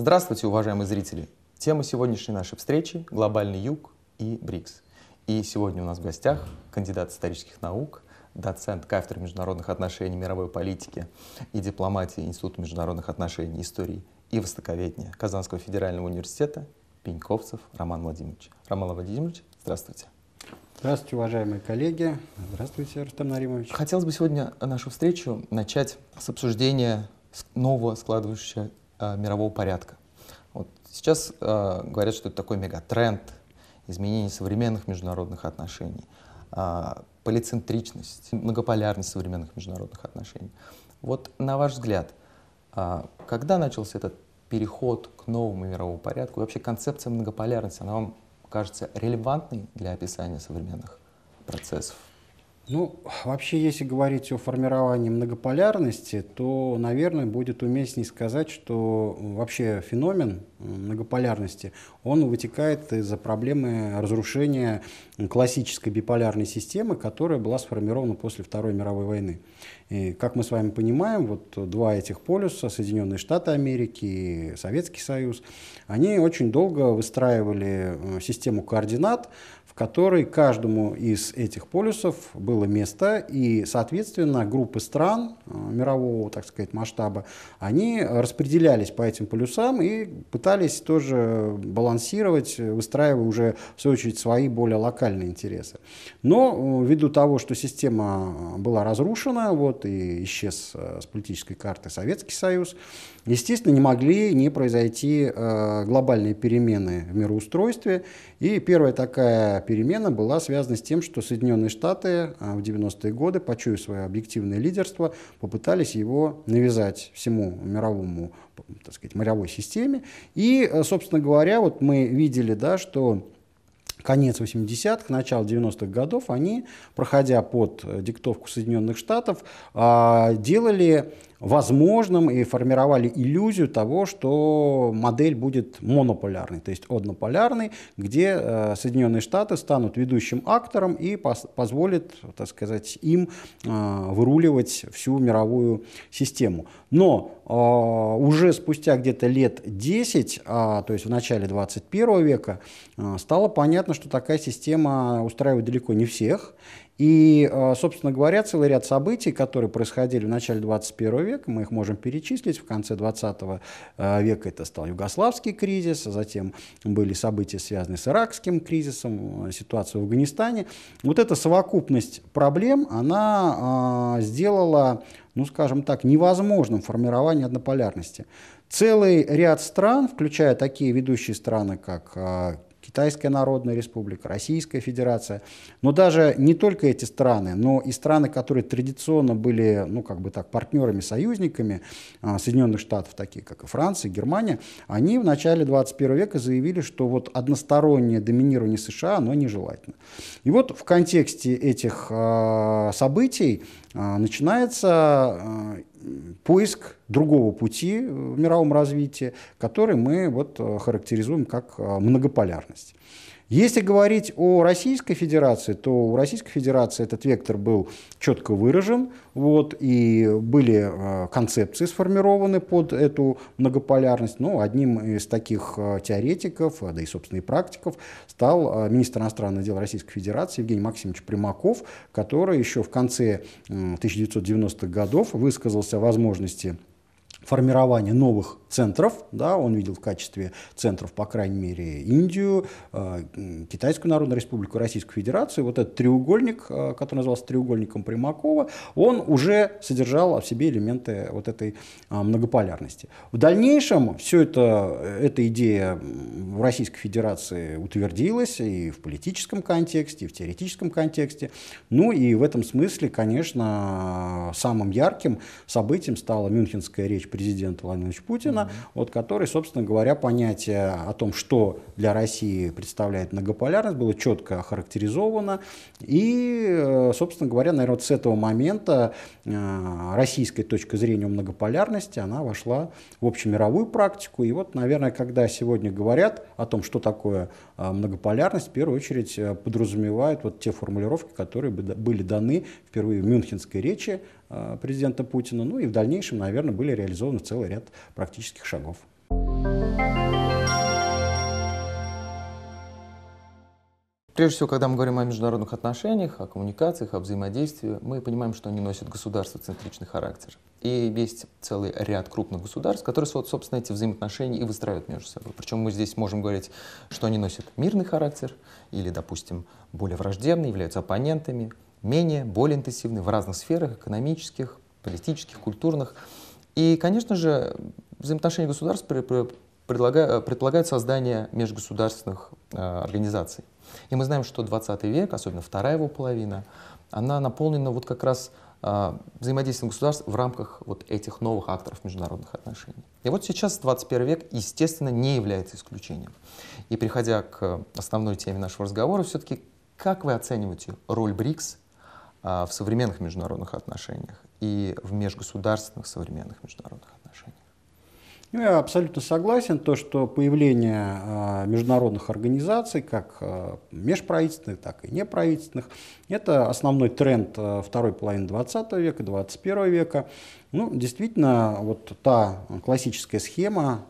Здравствуйте, уважаемые зрители! Тема сегодняшней нашей встречи — глобальный юг и БРИКС. И сегодня у нас в гостях кандидат исторических наук, доцент кафедры международных отношений, мировой политики и дипломатии Института международных отношений, истории и востоковедения Казанского федерального университета Пеньковцев Роман Владимирович. Роман Владимирович, здравствуйте. Здравствуйте, уважаемые коллеги. Здравствуйте, Рустам Наримович. Хотелось бы сегодня нашу встречу начать с обсуждения нового складывающегося Э, мирового порядка. Вот сейчас э, говорят, что это такой мегатренд изменение современных международных отношений, э, полицентричность, многополярность современных международных отношений. Вот на ваш взгляд, э, когда начался этот переход к новому мировому порядку? И вообще концепция многополярности, она вам кажется релевантной для описания современных процессов? Ну, вообще, если говорить о формировании многополярности, то, наверное, будет уместнее сказать, что вообще феномен многополярности, он вытекает из-за проблемы разрушения классической биполярной системы, которая была сформирована после Второй мировой войны. И, как мы с вами понимаем, вот два этих полюса, Соединенные Штаты Америки и Советский Союз, они очень долго выстраивали э, систему координат, которой каждому из этих полюсов было место, и, соответственно, группы стран э, мирового, так сказать, масштаба, они распределялись по этим полюсам и пытались тоже балансировать, выстраивая уже, в свою очередь, свои более локальные интересы. Но э, ввиду того, что система э, была разрушена, вот, и исчез с политической карты Советский Союз, естественно, не могли не произойти глобальные перемены в мироустройстве. И первая такая перемена была связана с тем, что Соединенные Штаты а, в 90-е годы, почуяв свое объективное лидерство, попытались его навязать всему мировому, так сказать, мировой системе. И, а, собственно говоря, вот мы видели, да, что конец 80-х, начало 90-х годов, они, проходя под э, диктовку Соединенных Штатов, а, делали возможным и формировали иллюзию того, что модель будет монополярной, то есть однополярной, где э, Соединенные Штаты станут ведущим актором и пос позволит, так сказать, им э, выруливать всю мировую систему. Но э, уже спустя где-то лет 10, а, то есть в начале 21 века, стало понятно, что такая система устраивает далеко не всех, и, а, собственно говоря, целый ряд событий, которые происходили в начале 21 века, мы их можем перечислить. В конце 20 а, века это стал югославский кризис, а затем были события, связанные с иракским кризисом, э, ситуация в Афганистане. Вот эта совокупность проблем, она а, сделала, ну скажем так, невозможным формирование однополярности. Целый ряд стран, включая такие ведущие страны, как Китайская Народная Республика, Российская Федерация. Но даже не только эти страны, но и страны, которые традиционно были, ну, как бы так, партнерами, союзниками а, Соединенных Штатов, такие как и Франция, Германия, они в начале 21 века заявили, что вот одностороннее доминирование США, оно нежелательно. И вот в контексте этих а, событий а, начинается поиск другого пути в мировом развитии, который мы вот э, характеризуем как э, многополярность. Если говорить о Российской Федерации, то у Российской Федерации этот вектор был четко выражен, вот, и были э, концепции сформированы под эту многополярность. Ну, одним из таких э, теоретиков, э, да и, собственных практиков стал министр иностранных дел Российской Федерации Евгений Максимович Примаков, который еще в конце 1990-х годов высказался о возможности формирование новых центров, да, он видел в качестве центров, по крайней мере, Индию, э, Китайскую Народную Республику, Российскую Федерацию. Вот этот треугольник, э, который назывался треугольником Примакова, он уже содержал в себе элементы вот этой а, многополярности. В дальнейшем все это, э, эта идея в Российской Федерации утвердилась и в политическом контексте, и в теоретическом контексте. Ну и в этом смысле, конечно, самым ярким событием стала Мюнхенская речь президента Владимировича Путина, угу. от которой, собственно говоря, понятие о том, что для России представляет многополярность, было четко охарактеризовано. И, э, собственно говоря, наверное, вот с этого момента э, российская точка зрения многополярности, она вошла в общемировую практику. И вот, наверное, когда сегодня говорят о том, что такое э, многополярность, в первую очередь подразумевают вот те формулировки, которые были даны впервые в Мюнхенской речи Э, президента Путина. Ну и в дальнейшем, наверное, были реализованы целый ряд практических шагов. Прежде всего, когда мы говорим о международных отношениях, о коммуникациях, о взаимодействии, мы понимаем, что они носят государство-центричный характер. И есть целый ряд крупных государств, которые, вот, собственно, эти взаимоотношения и выстраивают между собой. Причем мы здесь можем говорить, что они носят мирный характер или, допустим, более враждебный, являются оппонентами, менее, более интенсивны в разных сферах, экономических, политических, культурных. И, конечно же, взаимоотношения государств предполагают создание межгосударственных э, организаций. И мы знаем, что 20 век, особенно вторая его половина, она наполнена вот как раз э, взаимодействием государств в рамках вот этих новых акторов международных отношений. И вот сейчас 21 век, естественно, не является исключением. И приходя к основной теме нашего разговора, все-таки как вы оцениваете роль БРИКС а, в современных международных отношениях и в межгосударственных современных международных отношениях. Ну Я абсолютно согласен, то, что появление а, международных организаций, как а, межправительственных, так и неправительственных, это основной тренд второй половины 20 века, 21 века. Ну, действительно, вот та классическая схема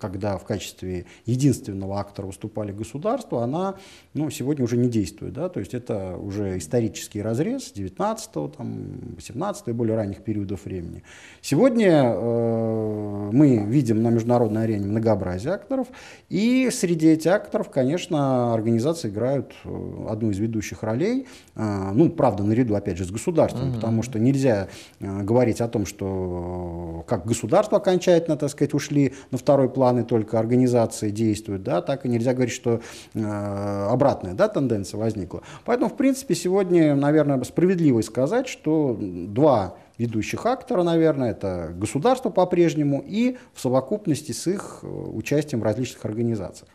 когда в качестве единственного актора выступали государства, она ну, сегодня уже не действует. Да? То есть это уже исторический разрез 19-го, там, 18 и более ранних периодов времени. Сегодня э, мы видим на международной арене многообразие акторов, и среди этих акторов, конечно, организации играют э, одну из ведущих ролей, э, ну, правда, наряду, опять же, с государством, угу. потому что нельзя э, говорить о том, что э, как государство окончательно, так сказать, ушли на второй план и только организации действуют, да, так и нельзя говорить, что э, обратная да, тенденция возникла. Поэтому, в принципе, сегодня, наверное, справедливо сказать, что два ведущих актора, наверное, это государство по-прежнему и в совокупности с их э, участием в различных организациях.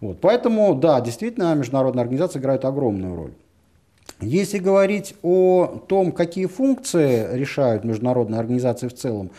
Вот. Поэтому, да, действительно, международные организации играют огромную роль. Если говорить о том, какие функции решают международные организации в целом,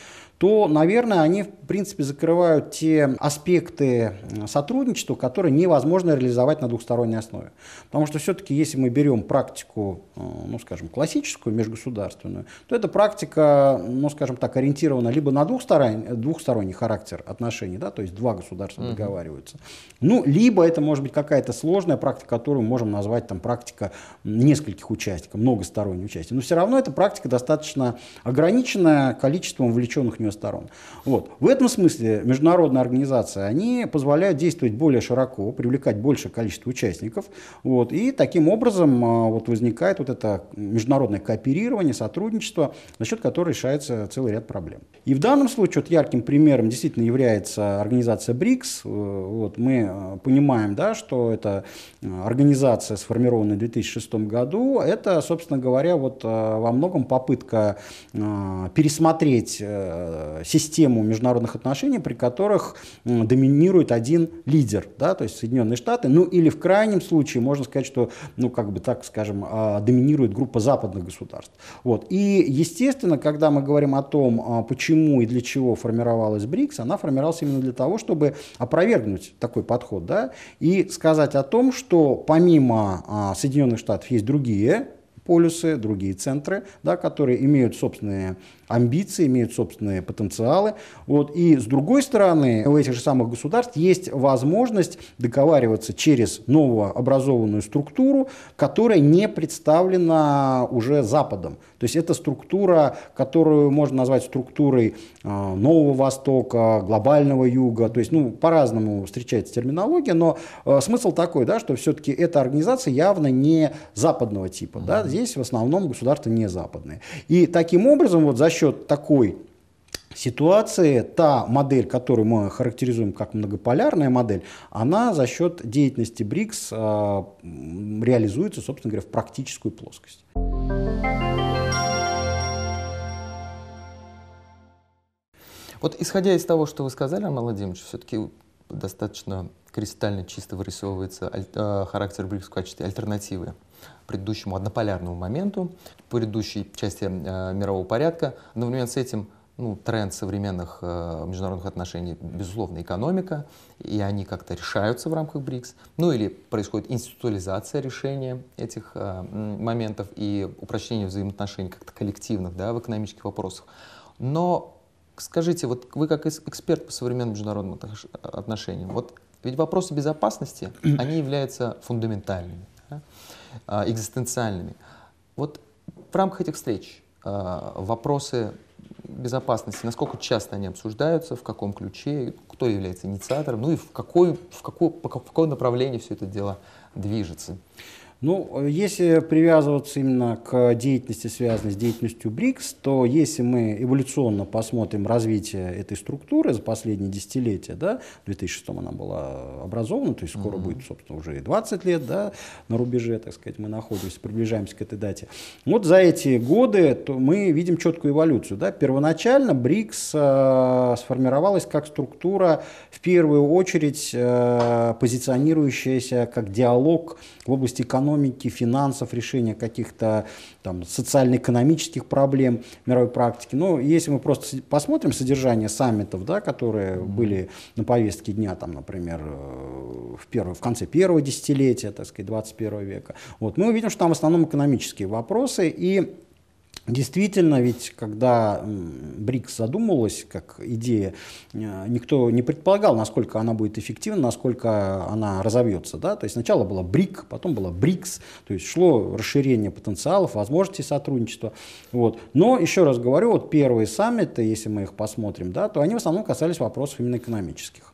то, наверное, они, в принципе, закрывают те аспекты сотрудничества, которые невозможно реализовать на двухсторонней основе. Потому что все-таки, если мы берем практику, э, ну, скажем, классическую, межгосударственную, то эта практика, ну, скажем так, ориентирована либо на двухсторонний, двухсторонний характер отношений, да, то есть два государства uh-huh. договариваются, ну, либо это может быть какая-то сложная практика, которую мы можем назвать там практика нескольких участников, многосторонней участия. Но все равно эта практика достаточно ограниченная количеством вовлеченных в нее отношению сторон. Вот. В этом смысле международные организации, они позволяют действовать более широко, привлекать большее количество участников. Вот. И таким образом а, вот, возникает вот это международное кооперирование, сотрудничество, за счет которого решается целый ряд проблем. И в данном случае вот, ярким примером действительно является организация БРИКС. Э, вот, мы э, понимаем, да, что это э, организация, сформированная в 2006 году. Это, собственно говоря, вот, во многом попытка пересмотреть Э, систему международных отношений, при которых доминирует один лидер, да, то есть Соединенные Штаты, ну или в крайнем случае можно сказать, что, ну как бы так скажем, а, доминирует группа западных государств. Вот. И, естественно, когда мы говорим о том, а, почему и для чего формировалась БРИКС, она формировалась именно для того, чтобы опровергнуть такой подход, да, и сказать о том, что помимо а, Соединенных Штатов есть другие полюсы, другие центры, да, которые имеют собственные амбиции, имеют собственные потенциалы. Вот. И с другой стороны, у этих же самых государств есть возможность договариваться через новую образованную структуру, которая не представлена уже Западом. То есть это структура, которую можно назвать структурой э, Нового Востока, глобального Юга. То есть ну, по-разному встречается терминология, но э, смысл такой, да, что все-таки эта организация явно не западного типа. Да? Здесь здесь в основном государства не западные. И таким образом, вот за счет такой ситуации та модель, которую мы характеризуем как многополярная модель, она за счет деятельности БРИКС э, реализуется, собственно говоря, в практическую плоскость. Вот исходя из того, что вы сказали, Роман Владимирович, все-таки достаточно кристально чисто вырисовывается аль- а, характер БРИКС в качестве альтернативы предыдущему однополярному моменту, предыдущей части э, мирового порядка. Одновременно с этим ну, тренд современных э, международных отношений, безусловно, экономика, и они как-то решаются в рамках БРИКС, ну или происходит институализация решения этих э, моментов и упрощение взаимоотношений как-то коллективных да, в экономических вопросах. Но скажите, вот вы как эксперт по современным международным отношениям, вот ведь вопросы безопасности, они являются фундаментальными. А, экзистенциальными. Вот в рамках этих встреч а, вопросы безопасности, насколько часто они обсуждаются, в каком ключе, кто является инициатором, ну и в, какой, в, какое, по какое направление все это дело движется. Ну, если привязываться именно к деятельности, связанной с деятельностью БРИКС, то если мы эволюционно посмотрим развитие этой структуры за последние десятилетия, да, в 2006 она была образована, то есть скоро угу. будет, собственно, уже и 20 лет, да, на рубеже, так сказать, мы находимся, приближаемся к этой дате. Вот за эти годы то мы видим четкую эволюцию, да. Первоначально БРИКС э, сформировалась как структура, в первую очередь, э, позиционирующаяся как диалог в области экономики экономики, финансов, решения каких-то там социально-экономических проблем мировой практики. Но если мы просто посмотрим содержание саммитов, да, которые mm-hmm. были на повестке дня, там, например, э, в, первое, в конце первого десятилетия, так сказать, 21 века, вот, мы увидим, что там в основном экономические вопросы. И Действительно, ведь когда БРИКС задумывалась как идея, э, никто не предполагал, насколько она будет эффективна, насколько она разовьется. Да? То есть сначала была БРИК, потом была БРИКС, то есть шло расширение потенциалов, возможностей сотрудничества. Вот. Но, еще раз говорю, вот первые саммиты, если мы их посмотрим, да, то они в основном касались вопросов именно экономических.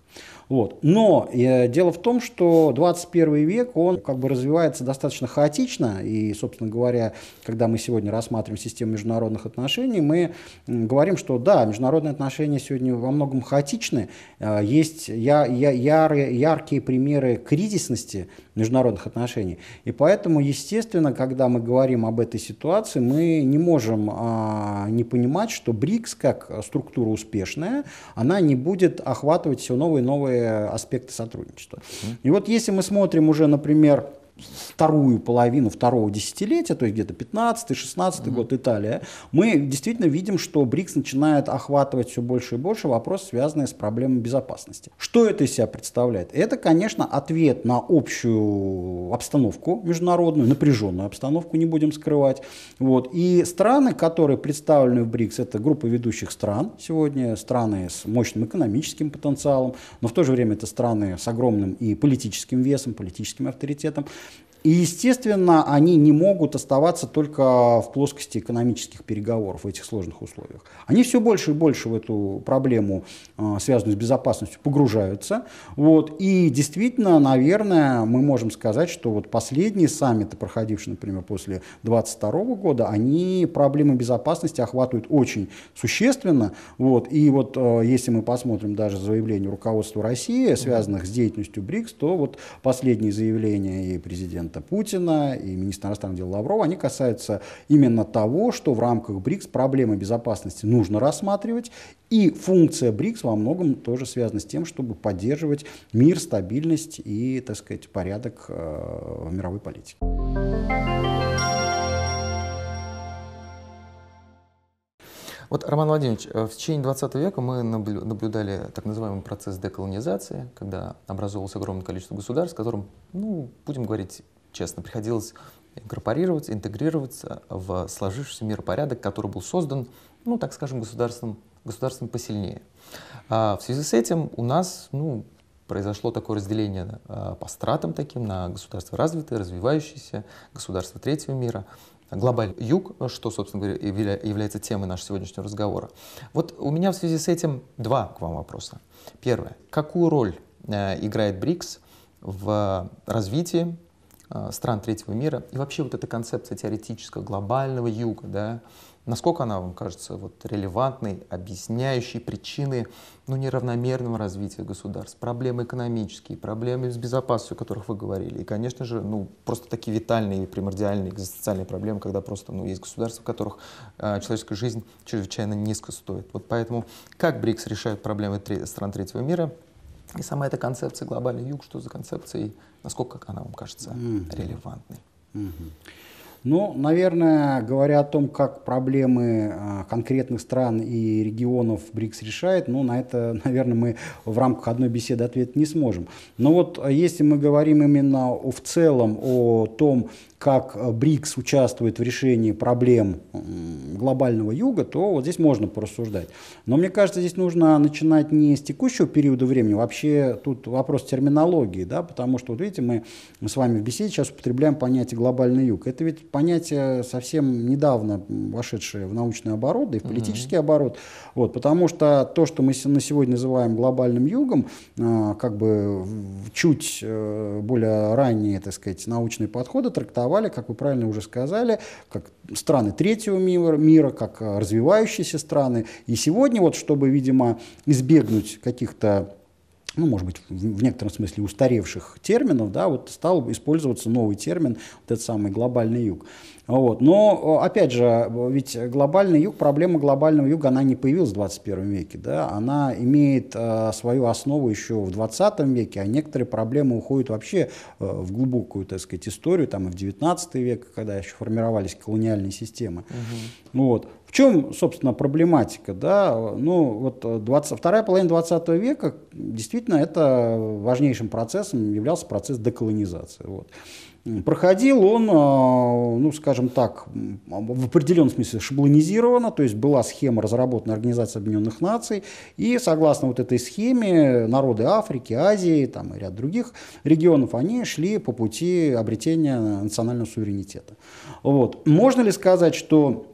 Вот. Но э, дело в том, что 21 век, он как бы развивается достаточно хаотично, и, собственно говоря, когда мы сегодня рассматриваем систему международных отношений, мы говорим, что да, международные отношения сегодня во многом хаотичны, э, есть я, я, ярые, яркие примеры кризисности, международных отношений. И поэтому, естественно, когда мы говорим об этой ситуации, мы не можем а, не понимать, что БРИКС как структура успешная, она не будет охватывать все новые и новые аспекты сотрудничества. И вот если мы смотрим уже, например, вторую половину второго десятилетия, то есть где-то 15-16 mm год Италия, мы действительно видим, что БРИКС начинает охватывать все больше и больше вопросов, связанные с проблемой безопасности. Что это из себя представляет? Это, конечно, ответ на общую обстановку международную, напряженную обстановку, не будем скрывать. Вот. И страны, которые представлены в БРИКС, это группа ведущих стран сегодня, страны с мощным экономическим потенциалом, но в то же время это страны с огромным и политическим весом, политическим авторитетом. И, естественно, они не могут оставаться только в плоскости экономических переговоров в этих сложных условиях. Они все больше и больше в эту проблему, э, связанную с безопасностью, погружаются. Вот. И действительно, наверное, мы можем сказать, что вот последние саммиты, проходившие, например, после 2022 года, они проблемы безопасности охватывают очень существенно. Вот. И вот э, если мы посмотрим даже заявление руководства России, связанных с деятельностью БРИКС, то вот последние заявления и президента президента Путина и министра иностранных дел Лаврова, они касаются именно того, что в рамках БРИКС проблемы безопасности нужно рассматривать, и функция БРИКС во многом тоже связана с тем, чтобы поддерживать мир, стабильность и, так сказать, порядок э, в мировой политике. Вот, Роман Владимирович, э, в течение 20 века мы наблюдали так называемый процесс деколонизации, когда образовалось огромное количество государств, которым, ну, будем говорить, честно. Приходилось инкорпорироваться, интегрироваться в сложившийся миропорядок, который был создан, ну, так скажем, государством, государством посильнее. А в связи с этим у нас, ну, произошло такое разделение а, по стратам таким на государства развитые, развивающиеся, государства третьего мира, глобальный юг, что, собственно говоря, является темой нашего сегодняшнего разговора. Вот у меня в связи с этим два к вам вопроса. Первое. Какую роль э, играет БРИКС в э, развитии Э, стран третьего мира. И вообще вот эта концепция теоретического глобального юга, да, насколько она вам кажется вот, релевантной, объясняющей причины ну, неравномерного развития государств, проблемы экономические, проблемы с безопасностью, о которых вы говорили, и, конечно же, ну, просто такие витальные, и примордиальные экзистенциальные проблемы, когда просто ну, есть государства, в которых э, человеческая жизнь чрезвычайно низко стоит. Вот поэтому как БРИКС решает проблемы стран третьего мира, и сама эта концепция «Глобальный юг», что за концепция? Насколько она вам кажется mm-hmm. релевантной? Mm-hmm. Ну, наверное, говоря о том, как проблемы а, конкретных стран и регионов БРИКС решает, ну, на это, наверное, мы в рамках одной беседы ответ не сможем. Но вот а, если мы говорим именно в целом о том, как БРИКС участвует в решении проблем глобального юга, то вот здесь можно порассуждать. Но мне кажется, здесь нужно начинать не с текущего периода времени, вообще тут вопрос терминологии, да, потому что, вот видите, мы мы с вами в беседе сейчас употребляем понятие глобальный юг. Это ведь понятие совсем недавно вошедшее в научный оборот, да и в политический mm-hmm. оборот, вот, потому что то, что мы на сегодня называем глобальным югом, а, как бы чуть э, более ранние, так сказать, научные подходы трактовали, согласовали, как вы правильно уже сказали, как страны третьего мира, мира как а, развивающиеся страны. И сегодня, вот, чтобы, видимо, избегнуть каких-то ну, может быть, в некотором смысле устаревших терминов, да, вот стал использоваться новый термин, вот этот самый глобальный юг. Вот. Но, э, опять же, ведь глобальный юг, проблема глобального юга, она не появилась в 21 веке. Да? Она имеет э, свою основу еще в 20 веке, а некоторые проблемы уходят вообще э, в глубокую, так сказать, историю, там и в 19 век, когда еще формировались колониальные системы. Угу. Вот. В чем, собственно, проблематика? Да? Ну, вот 20, э, вторая половина 20 века действительно это важнейшим процессом являлся процесс деколонизации. Вот. Проходил он, э, ну, скажем так, в определенном смысле шаблонизированно, то есть была схема, разработана Организацией Объединенных Наций, и согласно вот этой схеме народы Африки, Азии там, и ряд других регионов, они шли по пути обретения национального суверенитета. Вот. Можно ли сказать, что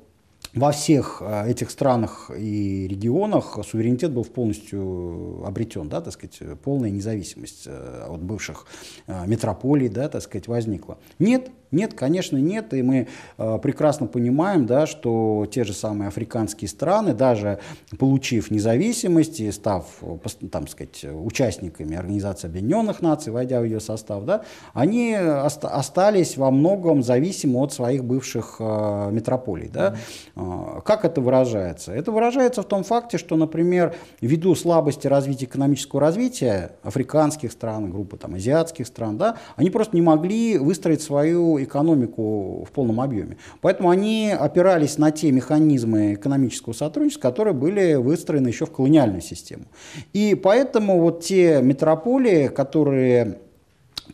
во всех э, этих странах и регионах суверенитет был полностью обретен, да, так сказать, полная независимость э, от бывших э, метрополий, да, так сказать, возникла. Нет, нет, конечно, нет, и мы э, прекрасно понимаем, да, что те же самые африканские страны, даже получив независимость и став, э, там сказать, участниками Организации Объединенных Наций, войдя в ее состав, да, они ост- остались во многом зависимы от своих бывших э, метрополий, да. Mm-hmm. Как это выражается? Это выражается в том факте, что, например, ввиду слабости развития экономического развития африканских стран, группы там азиатских стран, да, они просто не могли выстроить свою экономику в полном объеме. Поэтому они опирались на те механизмы экономического сотрудничества, которые были выстроены еще в колониальную систему. И поэтому вот те метрополии, которые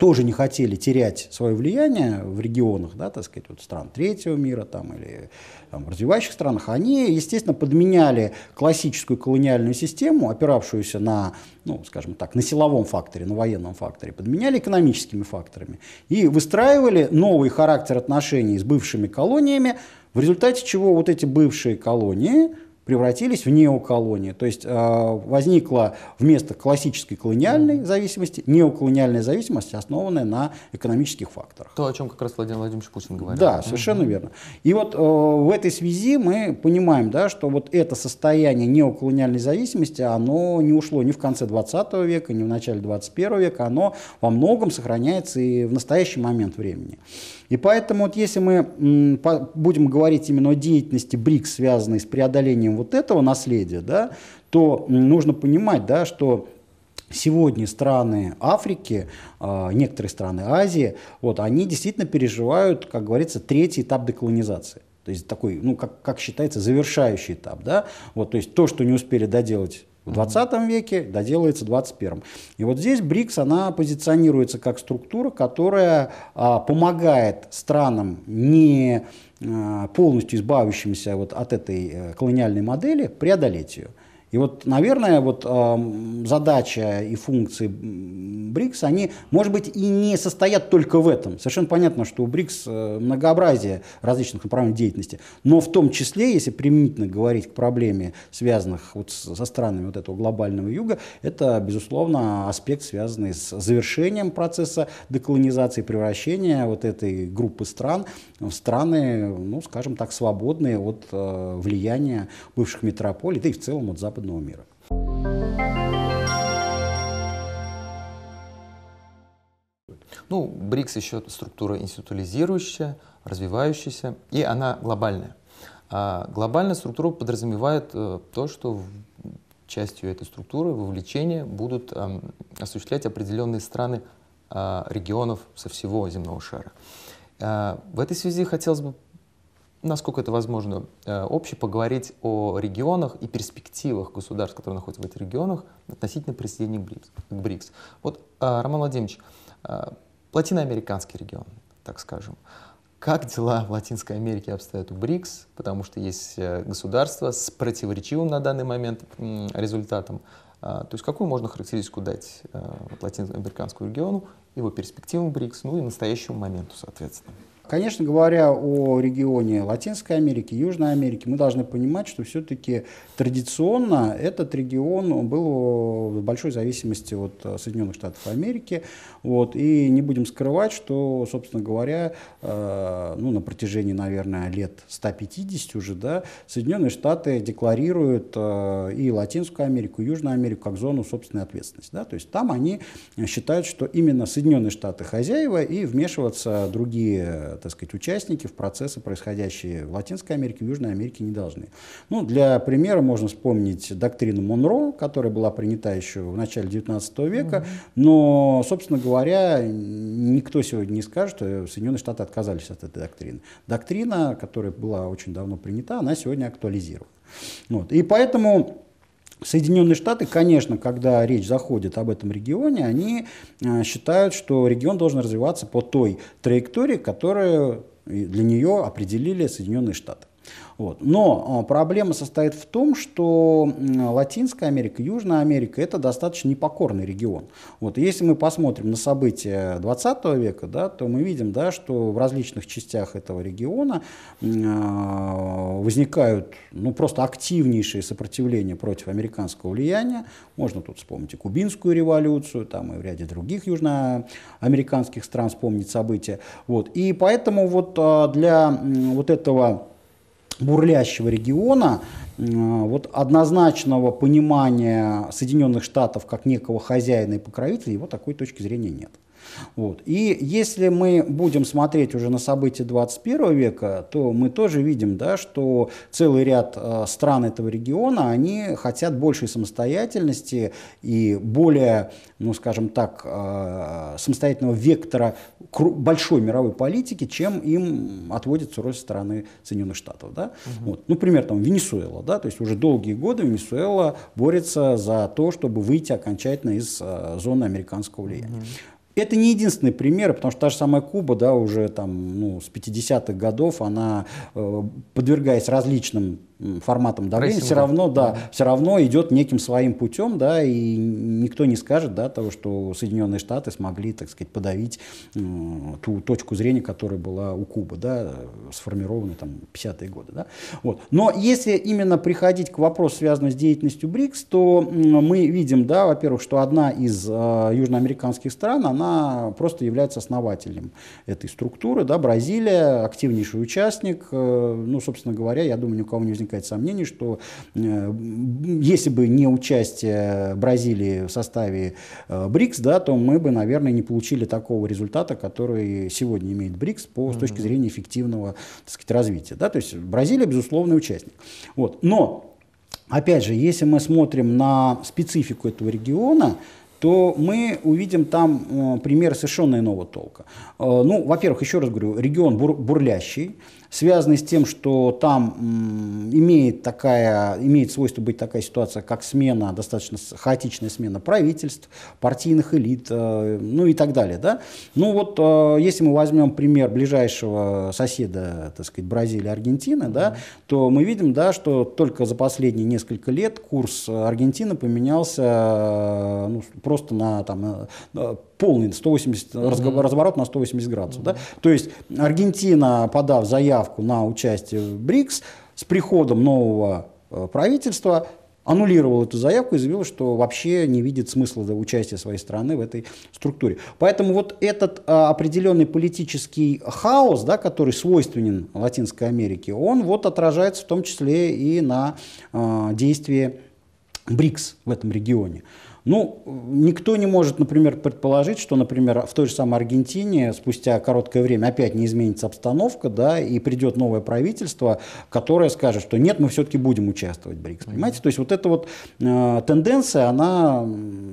тоже не хотели терять свое влияние в регионах, да, так сказать, вот стран третьего мира там, или там, развивающих странах, они, естественно, подменяли классическую колониальную систему, опиравшуюся на, ну, скажем так, на силовом факторе, на военном факторе, подменяли экономическими факторами и выстраивали новый характер отношений с бывшими колониями, в результате чего вот эти бывшие колонии превратились в неоколонии. То есть э, возникла вместо классической колониальной зависимости неоколониальная зависимость, основанная на экономических факторах. То, о чем как раз Владимир Владимирович Путин говорил. Да, совершенно mm-hmm. верно. И вот э, в этой связи мы понимаем, да, что вот это состояние неоколониальной зависимости, оно не ушло ни в конце 20 века, ни в начале 21 века, оно во многом сохраняется и в настоящий момент времени. И поэтому вот если мы будем говорить именно о деятельности БРИКС, связанной с преодолением вот этого наследия, да, то нужно понимать, да, что Сегодня страны Африки, а, некоторые страны Азии, вот, они действительно переживают, как говорится, третий этап деколонизации. То есть такой, ну, как, как считается, завершающий этап. Да? Вот, то есть то, что не успели доделать в 20 веке, доделается в 21. И вот здесь БРИКС, она позиционируется как структура, которая а, помогает странам не а, полностью избавившимся вот от этой э, колониальной модели преодолеть ее. И вот, наверное, вот э, задача и функции БРИКС, они, может быть, и не состоят только в этом. Совершенно понятно, что у БРИКС э, многообразие различных направлений деятельности. Но в том числе, если применительно говорить к проблеме, связанных вот со странами вот этого глобального юга, это, безусловно, аспект, связанный с завершением процесса деколонизации, превращения вот этой группы стран в страны, ну, скажем так, свободные от э, влияния бывших метрополий, да и в целом от Запада западного мира. Ну, БРИКС еще структура институализирующая, развивающаяся, и она глобальная. А глобальная структура подразумевает э, то, что частью этой структуры вовлечение будут осуществлять определенные страны а, регионов со всего земного шара. А, в этой связи хотелось бы насколько это возможно, э, общий поговорить о регионах и перспективах государств, которые находятся в этих регионах, относительно присоединения к БРИКС. Вот, э, Роман Владимирович, э, латиноамериканский регион, так скажем. Как дела в Латинской Америке обстоят у БРИКС? Потому что есть государство с противоречивым на данный момент результатом. То есть какую можно характеристику дать латиноамериканскому региону, его перспективам БРИКС, ну и настоящему моменту, соответственно? Конечно, говоря о регионе Латинской Америки, Южной Америки, мы должны понимать, что все-таки традиционно этот регион был в большой зависимости от э, Соединенных Штатов Америки. Вот, и не будем скрывать, что, собственно говоря, э, ну, на протяжении, наверное, лет 150 уже, да, Соединенные Штаты декларируют э, и Латинскую Америку, и Южную Америку как зону собственной ответственности. Да? То есть там они считают, что именно Соединенные Штаты хозяева и вмешиваться другие так сказать, участники в процессы, происходящие в Латинской Америке, в Южной Америке, не должны. Ну, для примера можно вспомнить доктрину Монро, которая была принята еще в начале XIX века, угу. но, собственно говоря, никто сегодня не скажет, что Соединенные Штаты отказались от этой доктрины. Доктрина, которая была очень давно принята, она сегодня актуализирована. Вот. И поэтому Соединенные Штаты, конечно, когда речь заходит об этом регионе, они э, считают, что регион должен развиваться по той траектории, которую э, для нее определили Соединенные Штаты. Вот. Но а, проблема состоит в том, что Латинская Америка, Южная Америка – это достаточно непокорный регион. Вот. если мы посмотрим на события 20 века, да, то мы видим, да, что в различных частях этого региона э, возникают ну, просто активнейшие сопротивления против американского влияния. Можно тут вспомнить и Кубинскую революцию, там и в ряде других южноамериканских стран вспомнить события. Вот. И поэтому вот а, для вот этого бурлящего региона, вот однозначного понимания Соединенных Штатов как некого хозяина и покровителя, его такой точки зрения нет. Вот. И если мы будем смотреть уже на события 21 века, то мы тоже видим, да, что целый ряд э, стран этого региона, они хотят большей самостоятельности и более, ну скажем так, э, самостоятельного вектора большой мировой политики, чем им отводится роль страны Соединенных Штатов. Да? Угу. Вот. Ну, пример там Венесуэла, да, то есть уже долгие годы Венесуэла борется за то, чтобы выйти окончательно из э, зоны американского влияния. Угу. Это не единственный пример, потому что та же самая Куба, да, уже там, ну, с 50-х годов, она, э, подвергаясь различным форматом давления, все равно, да, да, все равно идет неким своим путем, да, и никто не скажет, да, того, что Соединенные Штаты смогли, так сказать, подавить ну, ту точку зрения, которая была у Кубы, да, сформирована там 50-е годы, да. Вот. Но если именно приходить к вопросу, связанному с деятельностью БРИКС, то мы видим, да, во-первых, что одна из э, южноамериканских стран, она просто является основателем этой структуры, да, Бразилия, активнейший участник, э, ну, собственно говоря, я думаю, ни у кого не возникает возникает сомнений, что э, если бы не участие Бразилии в составе э, БРИКС, да, то мы бы, наверное, не получили такого результата, который сегодня имеет БРИКС по, с точки зрения эффективного так сказать, развития. Да? То есть Бразилия, безусловный участник. Вот. Но Опять же, если мы смотрим на специфику этого региона, то мы увидим там э, пример совершенно иного толка. Ну, во-первых, еще раз говорю, регион бур бурлящий, связаны с тем, что там имеет, такая, имеет свойство быть такая ситуация, как смена, достаточно хаотичная смена правительств, партийных элит, э, ну и так далее. Да? Ну вот, э, если мы возьмем пример ближайшего соседа, так сказать, Бразилии, Аргентины, да, то мы видим, да, что только за последние несколько лет курс Аргентины поменялся э, ну, просто на там, полный 180, mm-hmm. разворот на 180 градусов. Mm-hmm. Да? То есть Аргентина, подав заявку на участие в БРИКС, с приходом нового э, правительства аннулировал эту заявку и заявил, что вообще не видит смысла для участия своей страны в этой структуре. Поэтому вот этот а, определенный политический хаос, да, который свойственен Латинской Америке, он вот отражается в том числе и на а, действии БРИКС в этом регионе. Ну, никто не может, например, предположить, что, например, в той же самой Аргентине спустя короткое время опять не изменится обстановка, да, и придет новое правительство, которое скажет, что нет, мы все-таки будем участвовать в БРИКС, понимаете? То есть вот эта вот э, тенденция, она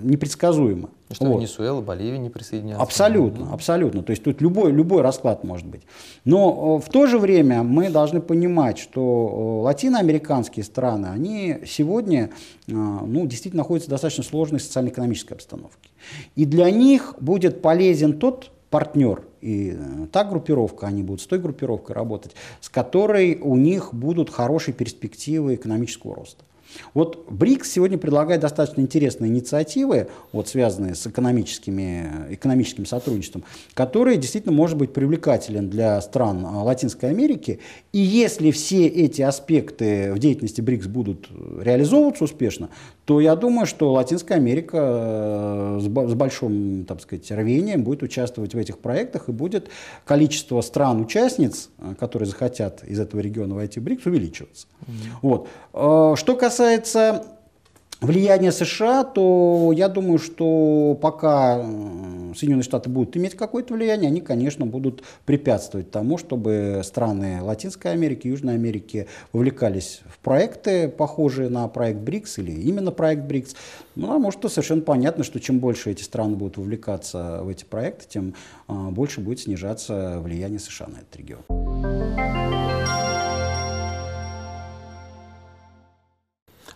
непредсказуема. И что вот. Венесуэла, Боливия не присоединяются. Абсолютно, mm абсолютно. То есть тут любой, любой расклад может быть. Но э, в то же время мы должны понимать, что э, латиноамериканские страны, они сегодня э, ну, действительно находятся в достаточно сложной социально-экономической обстановке. И для них будет полезен тот партнер и та группировка, они будут с той группировкой работать, с которой у них будут хорошие перспективы экономического роста. Вот БРИКС сегодня предлагает достаточно интересные инициативы, вот, связанные с экономическими, экономическим сотрудничеством, которые действительно может быть привлекателен для стран а, Латинской Америки. И если все эти аспекты в деятельности БРИКС будут э, реализовываться успешно, то я думаю, что Латинская Америка э, с большим, так сказать, рвением будет участвовать в этих проектах, и будет количество стран-участниц, э, которые захотят из этого региона войти в БРИКС, увеличиваться. Mm-hmm. Вот. Э, что касается влияние США, то я думаю, что пока Соединенные Штаты будут иметь какое-то влияние, они, конечно, будут препятствовать тому, чтобы страны Латинской Америки, Южной Америки вовлекались в проекты, похожие на проект БРИКС или именно проект БРИКС. Ну, потому а что совершенно понятно, что чем больше эти страны будут вовлекаться в эти проекты, тем а, больше будет снижаться влияние США на этот регион.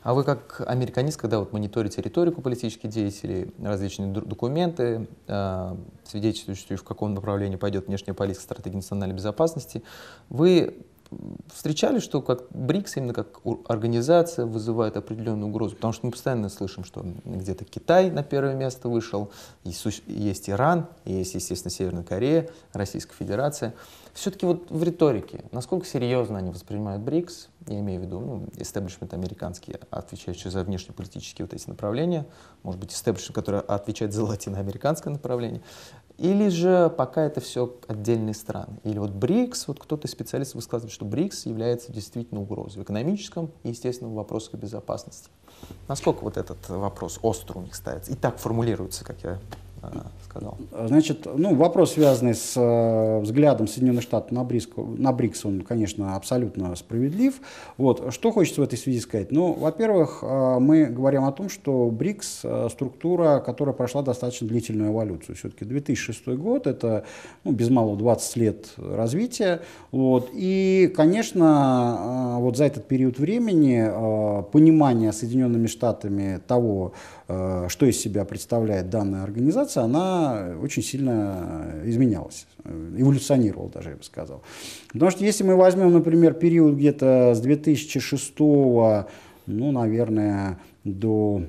А вы как американец когда вот мониторите риторику политических деятелей, различные документы, э, свидетельствующие, в каком направлении пойдет внешняя политика стратегии национальной безопасности, вы встречали, что как БРИКС, именно как организация, вызывает определенную угрозу? Потому что мы постоянно слышим, что где-то Китай на первое место вышел, есть Иран, есть, естественно, Северная Корея, Российская Федерация. Все-таки вот в риторике, насколько серьезно они воспринимают БРИКС, я имею в виду ну, истеблишмент американский, отвечающий за внешнеполитические вот эти направления, может быть, истеблишмент, который отвечает за латиноамериканское направление, или же пока это все отдельные страны. Или вот БРИКС, вот кто-то из специалистов высказывает, что БРИКС является действительно угрозой в экономическом и, естественно, в вопросах безопасности. Насколько вот этот вопрос остро у них ставится? И так формулируется, как я Э, сказал. Значит, ну, вопрос, связанный с э, взглядом Соединенных Штатов на, Бриск, на БРИКС, он, конечно, абсолютно справедлив. Вот. Что хочется в этой связи сказать? Ну, во-первых, э, мы говорим о том, что БРИКС структура, которая прошла достаточно длительную эволюцию. Все-таки 2006 год – это ну, без малого 20 лет развития. Вот. И, конечно, вот за этот период времени понимание Соединенными Штатами того, Э, что из себя представляет данная организация, она очень сильно изменялась, э, эволюционировала даже, я бы сказал. Потому что если мы возьмем, например, период где-то с 2006, ну, наверное, до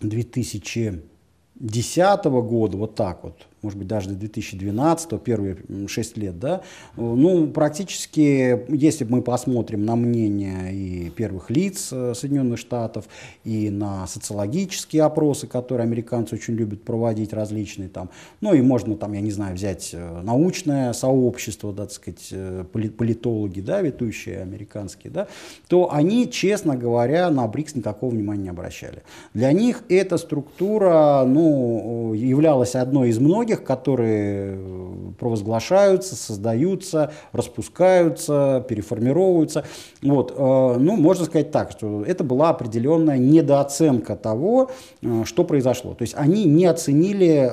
2010 года, вот так вот, может быть, даже до 2012, первые 6 лет, да, ну, практически, если мы посмотрим на мнение и первых лиц э, Соединенных Штатов, и на социологические опросы, которые американцы очень любят проводить различные там, ну, и можно там, я не знаю, взять э, научное сообщество, да, так сказать, э, политологи, да, ведущие американские, да, то они, честно говоря, на БРИКС никакого внимания не обращали. Для них эта структура, ну, являлась одной из многих, технологиях, которые э, провозглашаются, создаются, распускаются, переформировываются. Вот, э, ну, можно сказать так, что это была определенная недооценка того, э, что произошло. То есть они не оценили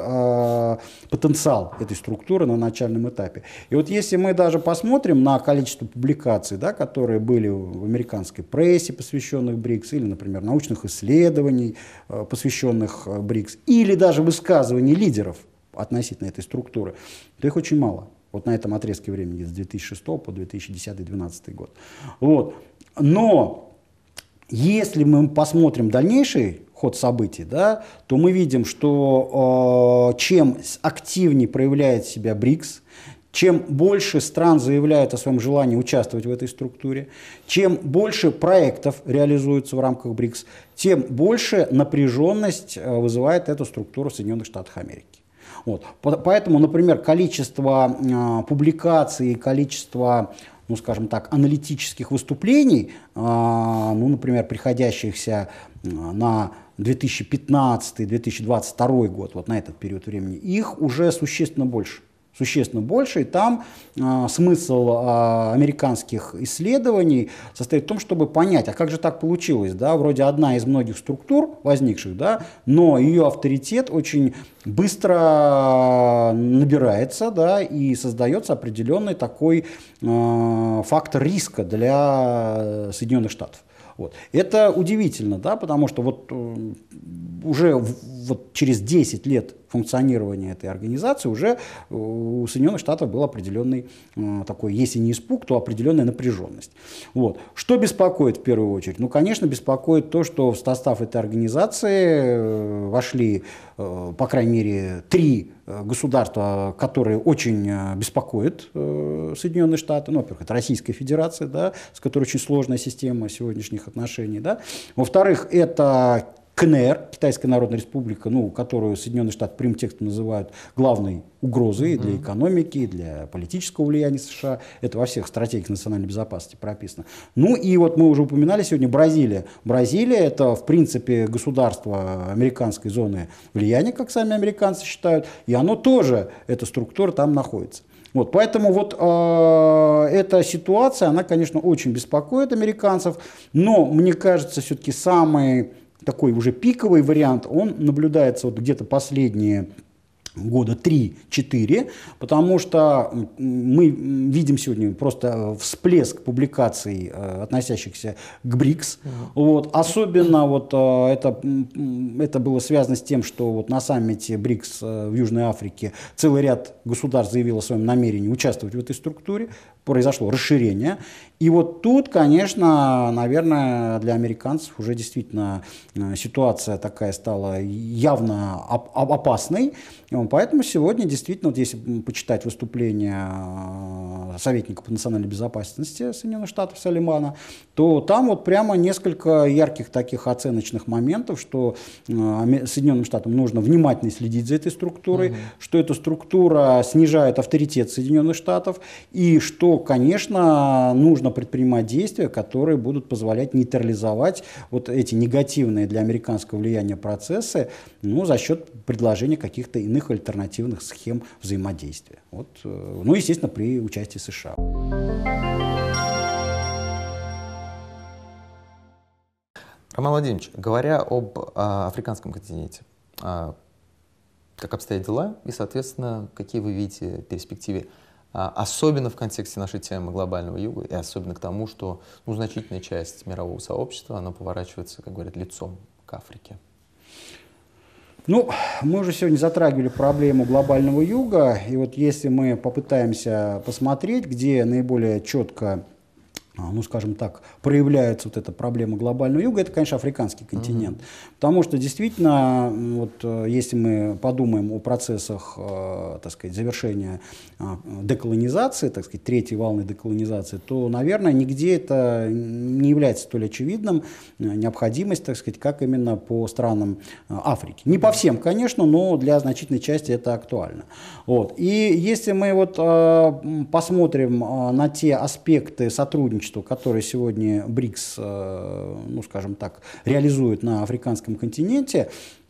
потенциал этой структуры на начальном этапе. И вот если мы даже посмотрим на количество публикаций, да, которые были в американской прессе, посвященных БРИКС, или, например, научных исследований, посвященных БРИКС, или даже высказываний лидеров – относительно этой структуры, то их очень мало. Вот на этом отрезке времени с 2006 по 2010-2012 год. Вот. Но если мы посмотрим дальнейший ход событий, да, то мы видим, что э, чем активнее проявляет себя БРИКС, чем больше стран заявляют о своем желании участвовать в этой структуре, чем больше проектов реализуется в рамках БРИКС, тем больше напряженность э, вызывает эта структура в Соединенных Штатах Америки. Вот. Поэтому, например, количество э, публикаций, количество ну, скажем так, аналитических выступлений, э, ну, например, приходящихся э, на 2015-2022 год, вот на этот период времени, их уже существенно больше существенно больше. И там э, смысл э, американских исследований состоит в том, чтобы понять, а как же так получилось, да, вроде одна из многих структур возникших, да, но ее авторитет очень быстро а, набирается, да, и создается определенный такой э, фактор риска для Соединенных Штатов. Вот. Это удивительно, да, потому что вот э, уже вот через 10 лет функционирования этой организации уже э, у Соединенных Штатов был определенный э, такой, если не испуг, то определенная напряженность. Вот. Что беспокоит в первую очередь? Ну, конечно, беспокоит то, что в состав этой организации э, вошли, по крайней мере, три государства, которые очень беспокоят Соединенные Штаты. Ну, во-первых, это Российская Федерация, да, с которой очень сложная система сегодняшних отношений. Да. Во-вторых, это КНР, Китайская Народная Республика, ну, которую Соединенные Штаты прямым текстом называют главной угрозой для экономики, и для политического влияния США. Это во всех стратегиях национальной безопасности прописано. Ну и вот мы уже упоминали сегодня Бразилия. Бразилия – это, в принципе, государство американской зоны влияния, как сами американцы считают, и оно тоже, эта структура там находится. Вот, поэтому вот э, эта ситуация, она, конечно, очень беспокоит американцев, но мне кажется, все-таки самый такой уже пиковый вариант, он наблюдается вот где-то последние года 3-4, потому что мы видим сегодня просто э, всплеск публикаций, э, относящихся к БРИКС. Uh-huh. Вот. Особенно вот э, это, это было связано с тем, что вот на саммите БРИКС в Южной Африке целый ряд государств заявил о своем намерении участвовать в этой структуре произошло расширение. И вот тут, конечно, наверное, для американцев уже действительно э, ситуация такая стала явно опасной. Э, поэтому сегодня действительно, вот если почитать выступление э, советника по национальной безопасности Соединенных Штатов Салимана, то там вот прямо несколько ярких таких оценочных моментов, что Соединенным Штатам нужно внимательно следить за этой структурой, угу. что эта структура снижает авторитет Соединенных Штатов и что конечно, нужно предпринимать действия, которые будут позволять нейтрализовать вот эти негативные для американского влияния процессы ну, за счет предложения каких-то иных альтернативных схем взаимодействия. Вот, э, ну, естественно, при участии США. Роман Владимирович, говоря об а, африканском континенте, а, как обстоят дела и, соответственно, какие вы видите перспективы а, особенно в контексте нашей темы глобального юга, и особенно к тому, что ну, значительная часть мирового сообщества, она поворачивается, как говорят, лицом к Африке. Ну, мы уже сегодня затрагивали проблему глобального юга, и вот если мы попытаемся посмотреть, где наиболее четко а, ну, скажем так, проявляется вот эта проблема глобального юга, это, конечно, африканский континент. Mm-hmm. Потому что действительно, вот э, если мы подумаем о процессах, э, так сказать, завершения а, деколонизации, так сказать, третьей волны деколонизации, то, наверное, нигде это не является столь очевидным э, необходимость, так сказать, как именно по странам э, Африки. Не по всем, конечно, но для значительной части это актуально. Вот. И если мы вот э, посмотрим на те аспекты сотрудничества, которые сегодня БРИКС, ну, скажем так, реализует на африканском континенте,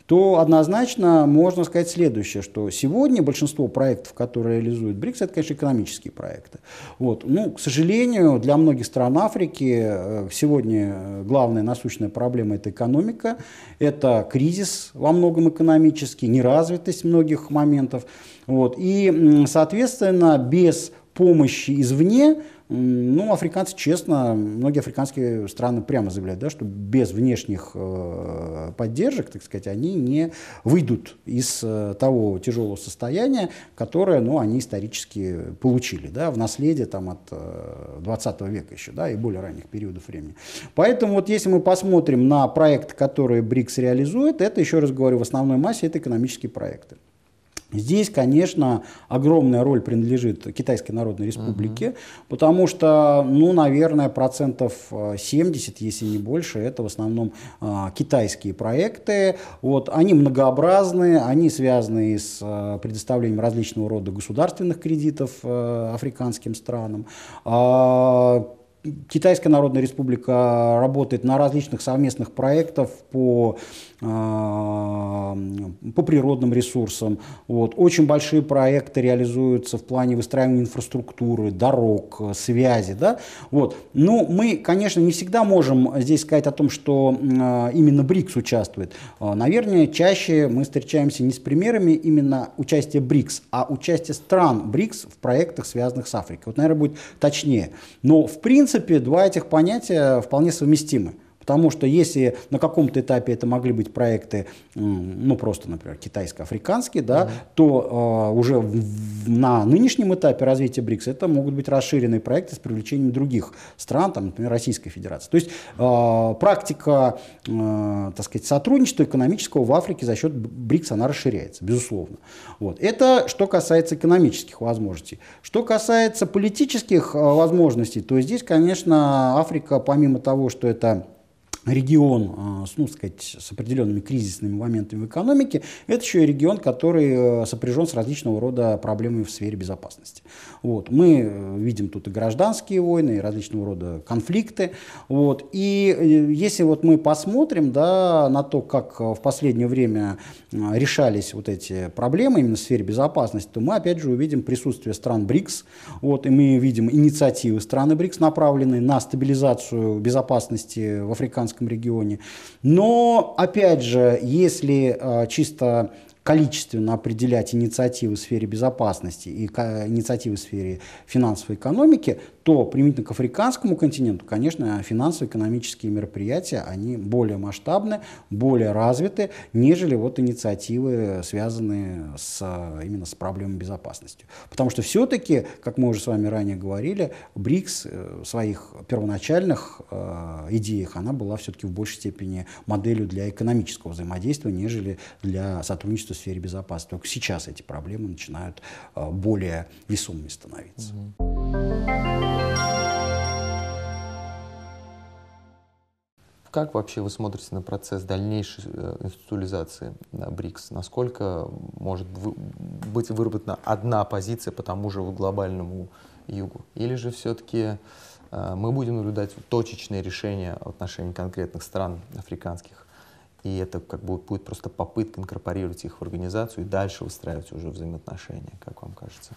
то однозначно можно сказать следующее, что сегодня большинство проектов, которые реализует БРИКС, это, конечно, экономические проекты. Вот. Ну, к сожалению, для многих стран Африки э, сегодня э, главная насущная проблема – это экономика, это кризис во многом экономический, неразвитость многих моментов. Вот. И, соответственно, без помощи извне – ну, африканцы, честно, многие африканские страны прямо заявляют, да, что без внешних э, поддержек, так сказать, они не выйдут из э, того тяжелого состояния, которое, ну, они исторически получили, да, в наследие там от э, 20 века еще, да, и более ранних периодов времени. Поэтому вот если мы посмотрим на проект, который БРИКС реализует, это, еще раз говорю, в основной массе это экономические проекты. Здесь, конечно, огромная роль принадлежит Китайской Народной Республике, угу. потому что, ну, наверное, процентов 70, э, если не больше, это в основном а, китайские проекты. Вот, они многообразны, они связаны с а, предоставлением различного рода государственных кредитов а, африканским странам. А, Китайская Народная Республика работает на различных совместных проектах по Э, по природным ресурсам. Вот. Очень большие проекты реализуются в плане выстраивания инфраструктуры, дорог, э, связи. Да? Вот. Но ну, мы, конечно, не всегда можем здесь сказать о том, что э, именно БРИКС участвует. Наверное, чаще мы встречаемся не с примерами именно участия БРИКС, а участия стран БРИКС в проектах, связанных с Африкой. Вот, наверное, будет точнее. Но, в принципе, два этих понятия вполне совместимы. Потому что если на каком-то этапе это могли быть проекты, ну просто, например, китайско-африканские, да, угу. то э, уже в, на нынешнем этапе развития БРИКС это могут быть расширенные проекты с привлечением других стран, там, например, Российской Федерации. То есть э, практика, э, так сказать, сотрудничества экономического в Африке за счет БРИКС она расширяется, безусловно. Вот. Это что касается экономических возможностей. Что касается политических возможностей, то здесь, конечно, Африка, помимо того, что это регион а, ну, сказать, с определенными кризисными моментами в экономике, это еще и регион, который э, сопряжен с различного рода проблемами в сфере безопасности. Вот. Мы э, видим тут и гражданские войны, и различного рода конфликты. Вот. И э, если вот мы посмотрим да, на то, как в последнее время решались вот эти проблемы именно в сфере безопасности, то мы опять же увидим присутствие стран БРИКС, вот, и мы видим инициативы страны БРИКС, направленные на стабилизацию безопасности в африканском Архангельском регионе. Но, опять же, если а, чисто количественно определять инициативы в сфере безопасности и инициативы в сфере финансовой экономики, то применительно к африканскому континенту, конечно, финансово-экономические мероприятия, они более масштабны, более развиты, нежели вот инициативы, связанные с, именно с проблемой безопасности. Потому что все-таки, как мы уже с вами ранее говорили, БРИКС э, в своих первоначальных э, идеях, она была все-таки в большей степени моделью для экономического взаимодействия, нежели для сотрудничества в сфере безопасности. Только сейчас эти проблемы начинают э, более весомыми становиться. Угу. Как вообще вы смотрите на процесс дальнейшей э, институализации БРИКС? Насколько может быть выработана одна позиция по тому же глобальному югу? Или же все-таки э, мы будем наблюдать точечные решения в отношении конкретных стран африканских? И это как бы будет просто попытка инкорпорировать их в организацию и дальше выстраивать уже взаимоотношения, как вам кажется?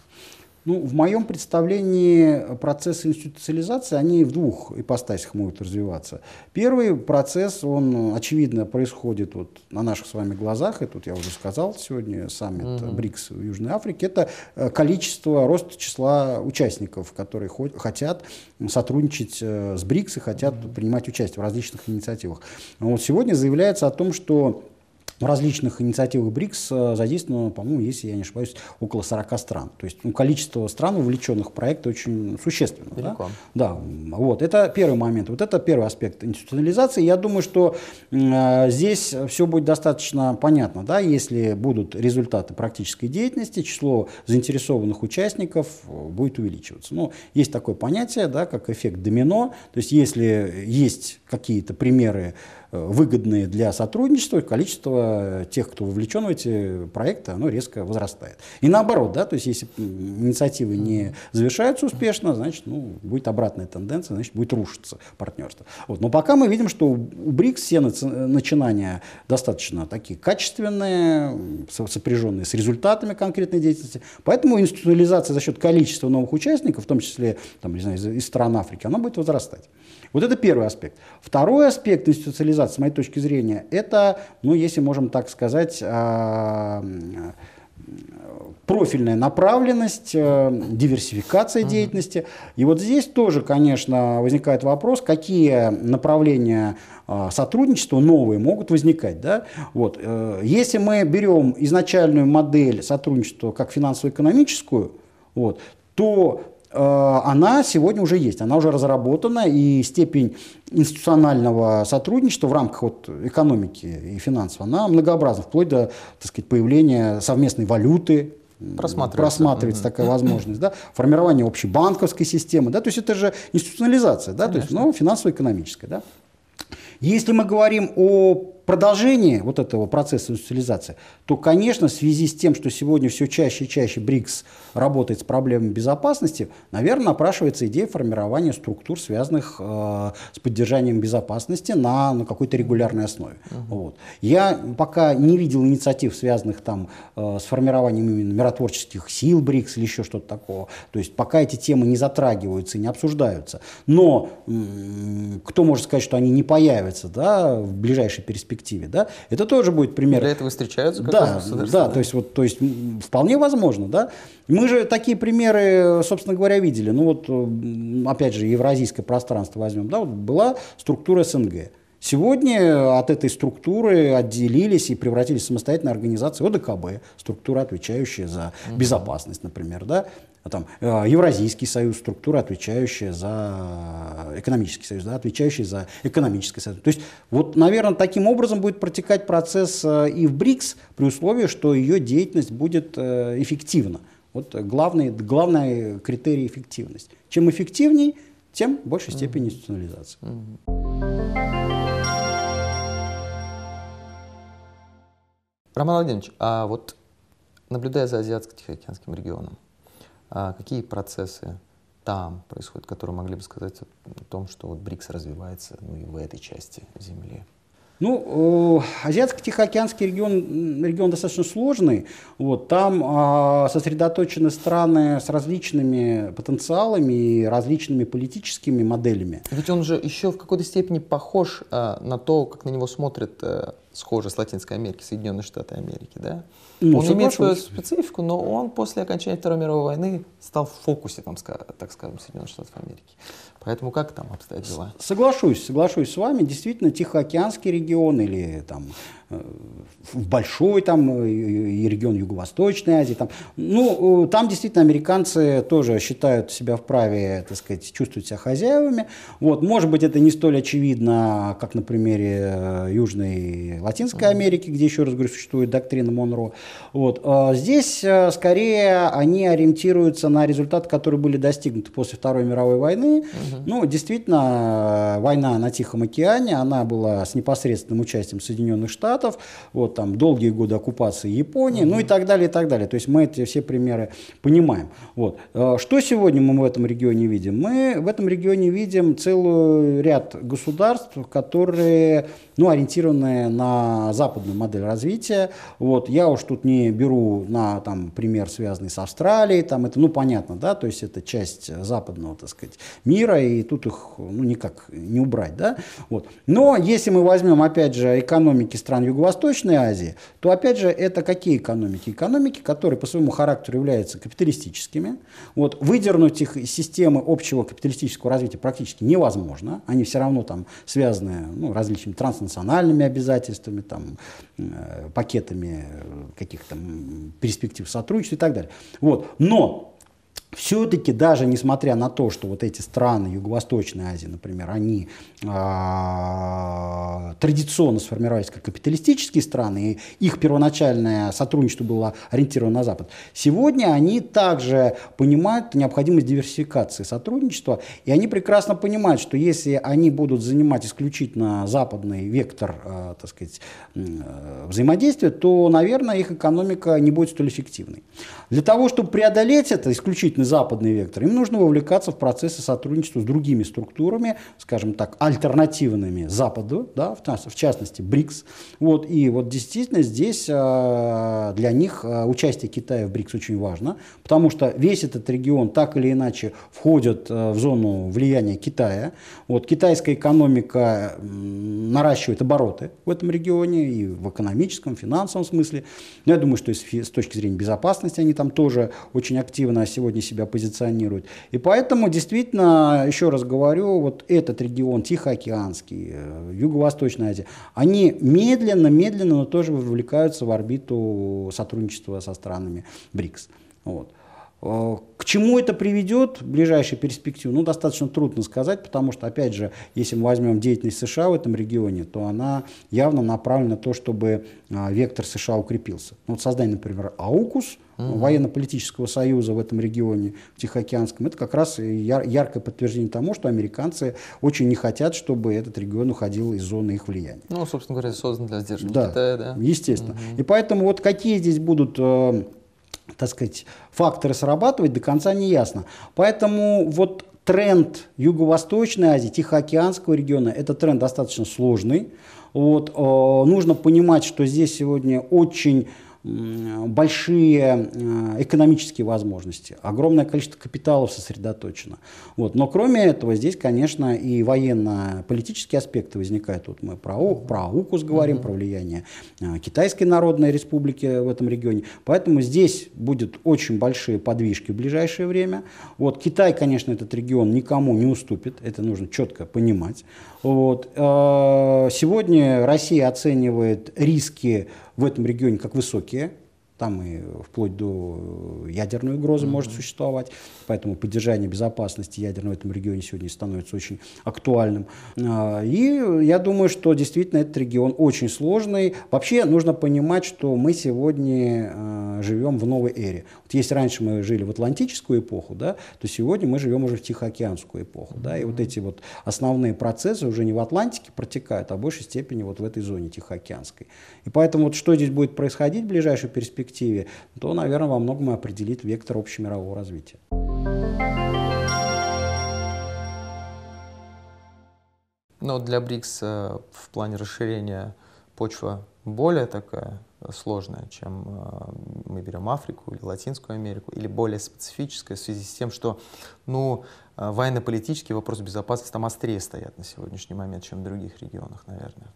Ну, в моем представлении процессы институциализации, они в двух ипостасях могут развиваться. Первый процесс, он, очевидно, происходит вот на наших с вами глазах, и тут я уже сказал сегодня, саммит mm-hmm. БРИКС в Южной Африке, это э, количество, рост числа участников, которые хотят сотрудничать э, с БРИКС и хотят mm-hmm. принимать участие в различных инициативах. Вот сегодня заявляется о том, что в различных инициативах БРИКС э, задействовано, по-моему, если я не ошибаюсь, около 40 стран. То есть ну, количество стран, увлеченных в проект, очень существенно. Да? да, вот. Это первый момент. Вот это первый аспект институционализации. Я думаю, что э, здесь все будет достаточно понятно, да, если будут результаты практической деятельности, число заинтересованных участников э, будет увеличиваться. Но ну, есть такое понятие, да, как эффект домино. То есть если есть какие-то примеры Э, выгодные для сотрудничества, количество тех, кто вовлечен в эти проекты, оно резко возрастает. И наоборот, да, то есть если инициативы не завершаются успешно, значит, ну, будет обратная тенденция, значит, будет рушиться партнерство. Вот. Но пока мы видим, что у БРИКС все начинания достаточно такие качественные, сопряженные с результатами конкретной деятельности. Поэтому институциализация за счет количества новых участников, в том числе там, не знаю, из, стран Африки, она будет возрастать. Вот это первый аспект. Второй аспект институциализации назад, с моей точки зрения. Это, ну, если можем так сказать, а, профильная направленность, э, диверсификация деятельности. И вот здесь тоже, конечно, возникает вопрос, какие направления а, сотрудничества новые могут возникать. Да? Вот. Э, если мы берем изначальную модель сотрудничества как финансово-экономическую, вот, то Э, она сегодня уже есть, она уже разработана, и степень институционального сотрудничества в рамках вот экономики и финансов, она многообразна, вплоть до так сказать, появления совместной валюты, просматривается, просматривается такая возможность, да, формирование общей банковской системы, да, то есть это же институционализация, да, то есть, ну, финансово-экономическая, да. Если мы говорим о продолжение вот этого процесса индустриализации, то, конечно, в связи с тем, что сегодня все чаще и чаще БРИКС работает с проблемами безопасности, наверное, напрашивается идея формирования структур, связанных э, с поддержанием безопасности на, на какой-то регулярной основе. Угу. Вот. Я пока не видел инициатив, связанных там э, с формированием именно миротворческих сил БРИКС или еще что-то такого. То есть пока эти темы не затрагиваются и не обсуждаются. Но кто может сказать, что они не появятся да, в ближайшей перспективе? перспективе, да, это тоже будет пример. Для этого встречаются как да, да, то есть вот, то есть вполне возможно, да. Мы же такие примеры, собственно говоря, видели. Ну вот, опять же, евразийское пространство возьмем, да, вот была структура СНГ. Сегодня от этой структуры отделились и превратились в самостоятельные организации ОДКБ, структура, отвечающая за безопасность, например, да, а там, э, Евразийский союз, структура, отвечающая за э, экономический союз, да, отвечающая за экономический союз. То есть, вот, наверное, таким образом будет протекать процесс э, и в БРИКС, при условии, что ее деятельность будет эффективна. Вот главный, главный критерий эффективность. Чем эффективней, тем больше большей степени институционализации. Mm-hmm. Роман Владимирович, а вот наблюдая за Азиатско-Тихоокеанским регионом, а какие процессы там происходят, которые могли бы сказать о том, что вот БРИКС развивается ну, и в этой части Земли? Ну, э, Азиатско-Тихоокеанский регион, регион достаточно сложный. Вот, там а, сосредоточены страны с различными потенциалами и различными политическими моделями. Ведь он же еще в какой-то степени похож э, на то, как на него смотрят э, Схоже с Латинской Америкой, Соединенные Штаты Америки, да? Ну, он имеет свою специфику, но он после окончания Второй мировой войны стал в фокусе, там, так скажем, Соединенных Штатов Америки. Поэтому как там обстоят дела? Соглашусь, соглашусь с вами. Действительно, Тихоокеанский регион или там Э, в большой там э, и регион Юго-Восточной Азии. Там. Ну, э, там действительно американцы тоже считают себя вправе, так сказать, чувствуют себя хозяевами. Вот, может быть, это не столь очевидно, как на примере Южной Латинской Америки, где, еще раз говорю, существует доктрина Монро. Вот. Здесь, скорее, они ориентируются на результаты, которые были достигнуты после Второй мировой войны. Угу. Ну, действительно, война на Тихом океане, она была с непосредственным участием Соединенных Штатов, Штатов, вот там долгие годы оккупации Японии, ну и так далее, и так далее. То есть мы эти все примеры понимаем. Вот. Э, что сегодня мы в этом регионе видим? Мы в этом регионе видим целый ряд государств, которые ну, ориентированы на западную модель развития. Вот. Я уж тут не беру на там, пример, связанный с Австралией, там это, ну, понятно, да, то есть это часть западного, так сказать, мира, и тут их, ну, никак не убрать, да, вот. Но если мы возьмем, опять же, экономики стран Юго-Восточной Азии, то опять же это какие экономики? Экономики, которые по своему характеру являются капиталистическими. Вот, выдернуть их из системы общего капиталистического развития практически невозможно. Они все равно там связаны ну, различными транснациональными обязательствами, там, э, пакетами э, каких-то перспектив сотрудничества и так далее. Вот. Но все-таки даже несмотря на то, что вот эти страны Юго-Восточной Азии, например, они э, традиционно сформировались как капиталистические страны, и их первоначальное сотрудничество было ориентировано на Запад, сегодня они также понимают необходимость диверсификации сотрудничества, и они прекрасно понимают, что если они будут занимать исключительно западный вектор э, так сказать, э, взаимодействия, то, наверное, их экономика не будет столь эффективной. Для того, чтобы преодолеть это исключительно исключительно западный вектор. Им нужно вовлекаться в процессы сотрудничества с другими структурами, скажем так, альтернативными Западу, да, в частности БРИКС. Вот, и вот действительно здесь а, для них а, участие Китая в БРИКС очень важно, потому что весь этот регион так или иначе входит а, в зону влияния Китая. Вот, китайская экономика наращивает обороты в этом регионе и в экономическом, финансовом смысле. Но я думаю, что с точки зрения безопасности они там тоже очень активно сегодня себя позиционируют И поэтому, действительно, еще раз говорю, вот этот регион Тихоокеанский, э, Юго-Восточная Азия, они медленно, медленно, но тоже вовлекаются в орбиту сотрудничества со странами БРИКС. Вот. Э, к чему это приведет в ближайшей перспективе? Ну, достаточно трудно сказать, потому что, опять же, если мы возьмем деятельность США в этом регионе, то она явно направлена на то, чтобы а, вектор США укрепился. Ну, вот создание, например, АУКУС, угу. военно-политического союза в этом регионе, в Тихоокеанском, это как раз яр- яркое подтверждение тому, что американцы очень не хотят, чтобы этот регион уходил из зоны их влияния. Ну, собственно говоря, создан для сдерживания да, Китая, да? естественно. Угу. И поэтому вот какие здесь будут э, так сказать, факторы срабатывать, до конца не ясно. Поэтому вот тренд Юго-Восточной Азии, Тихоокеанского региона, это тренд достаточно сложный. Вот, э, нужно понимать, что здесь сегодня очень большие э, экономические возможности, огромное количество капиталов сосредоточено. Вот. Но кроме этого, здесь, конечно, и военно-политические аспекты возникают. Вот мы про, про укус говорим, mm-hmm. про влияние э, Китайской Народной Республики в этом регионе. Поэтому здесь будет очень большие подвижки в ближайшее время. Вот Китай, конечно, этот регион никому не уступит, это нужно четко понимать. Вот. А, сегодня Россия оценивает риски в этом регионе как высокие. Там и вплоть до э, ядерной угрозы mm-hmm. может существовать, поэтому поддержание безопасности ядерного в этом регионе сегодня становится очень актуальным. А, и я думаю, что действительно этот регион очень сложный. Вообще нужно понимать, что мы сегодня э, живем в новой эре. Вот если раньше мы жили в атлантическую эпоху, да, то сегодня мы живем уже в тихоокеанскую эпоху. Да, и вот эти вот основные процессы уже не в Атлантике протекают, а в большей степени вот в этой зоне тихоокеанской. И поэтому вот что здесь будет происходить в ближайшую перспективу перспективе, то, наверное, во многом и определит вектор общемирового развития. Но для БРИКС э, в плане расширения почва более такая сложная, чем э, мы берем Африку или Латинскую Америку, или более специфическая в связи с тем, что ну, э, военно-политический вопрос безопасности там острее стоят на сегодняшний момент, чем в других регионах, наверное.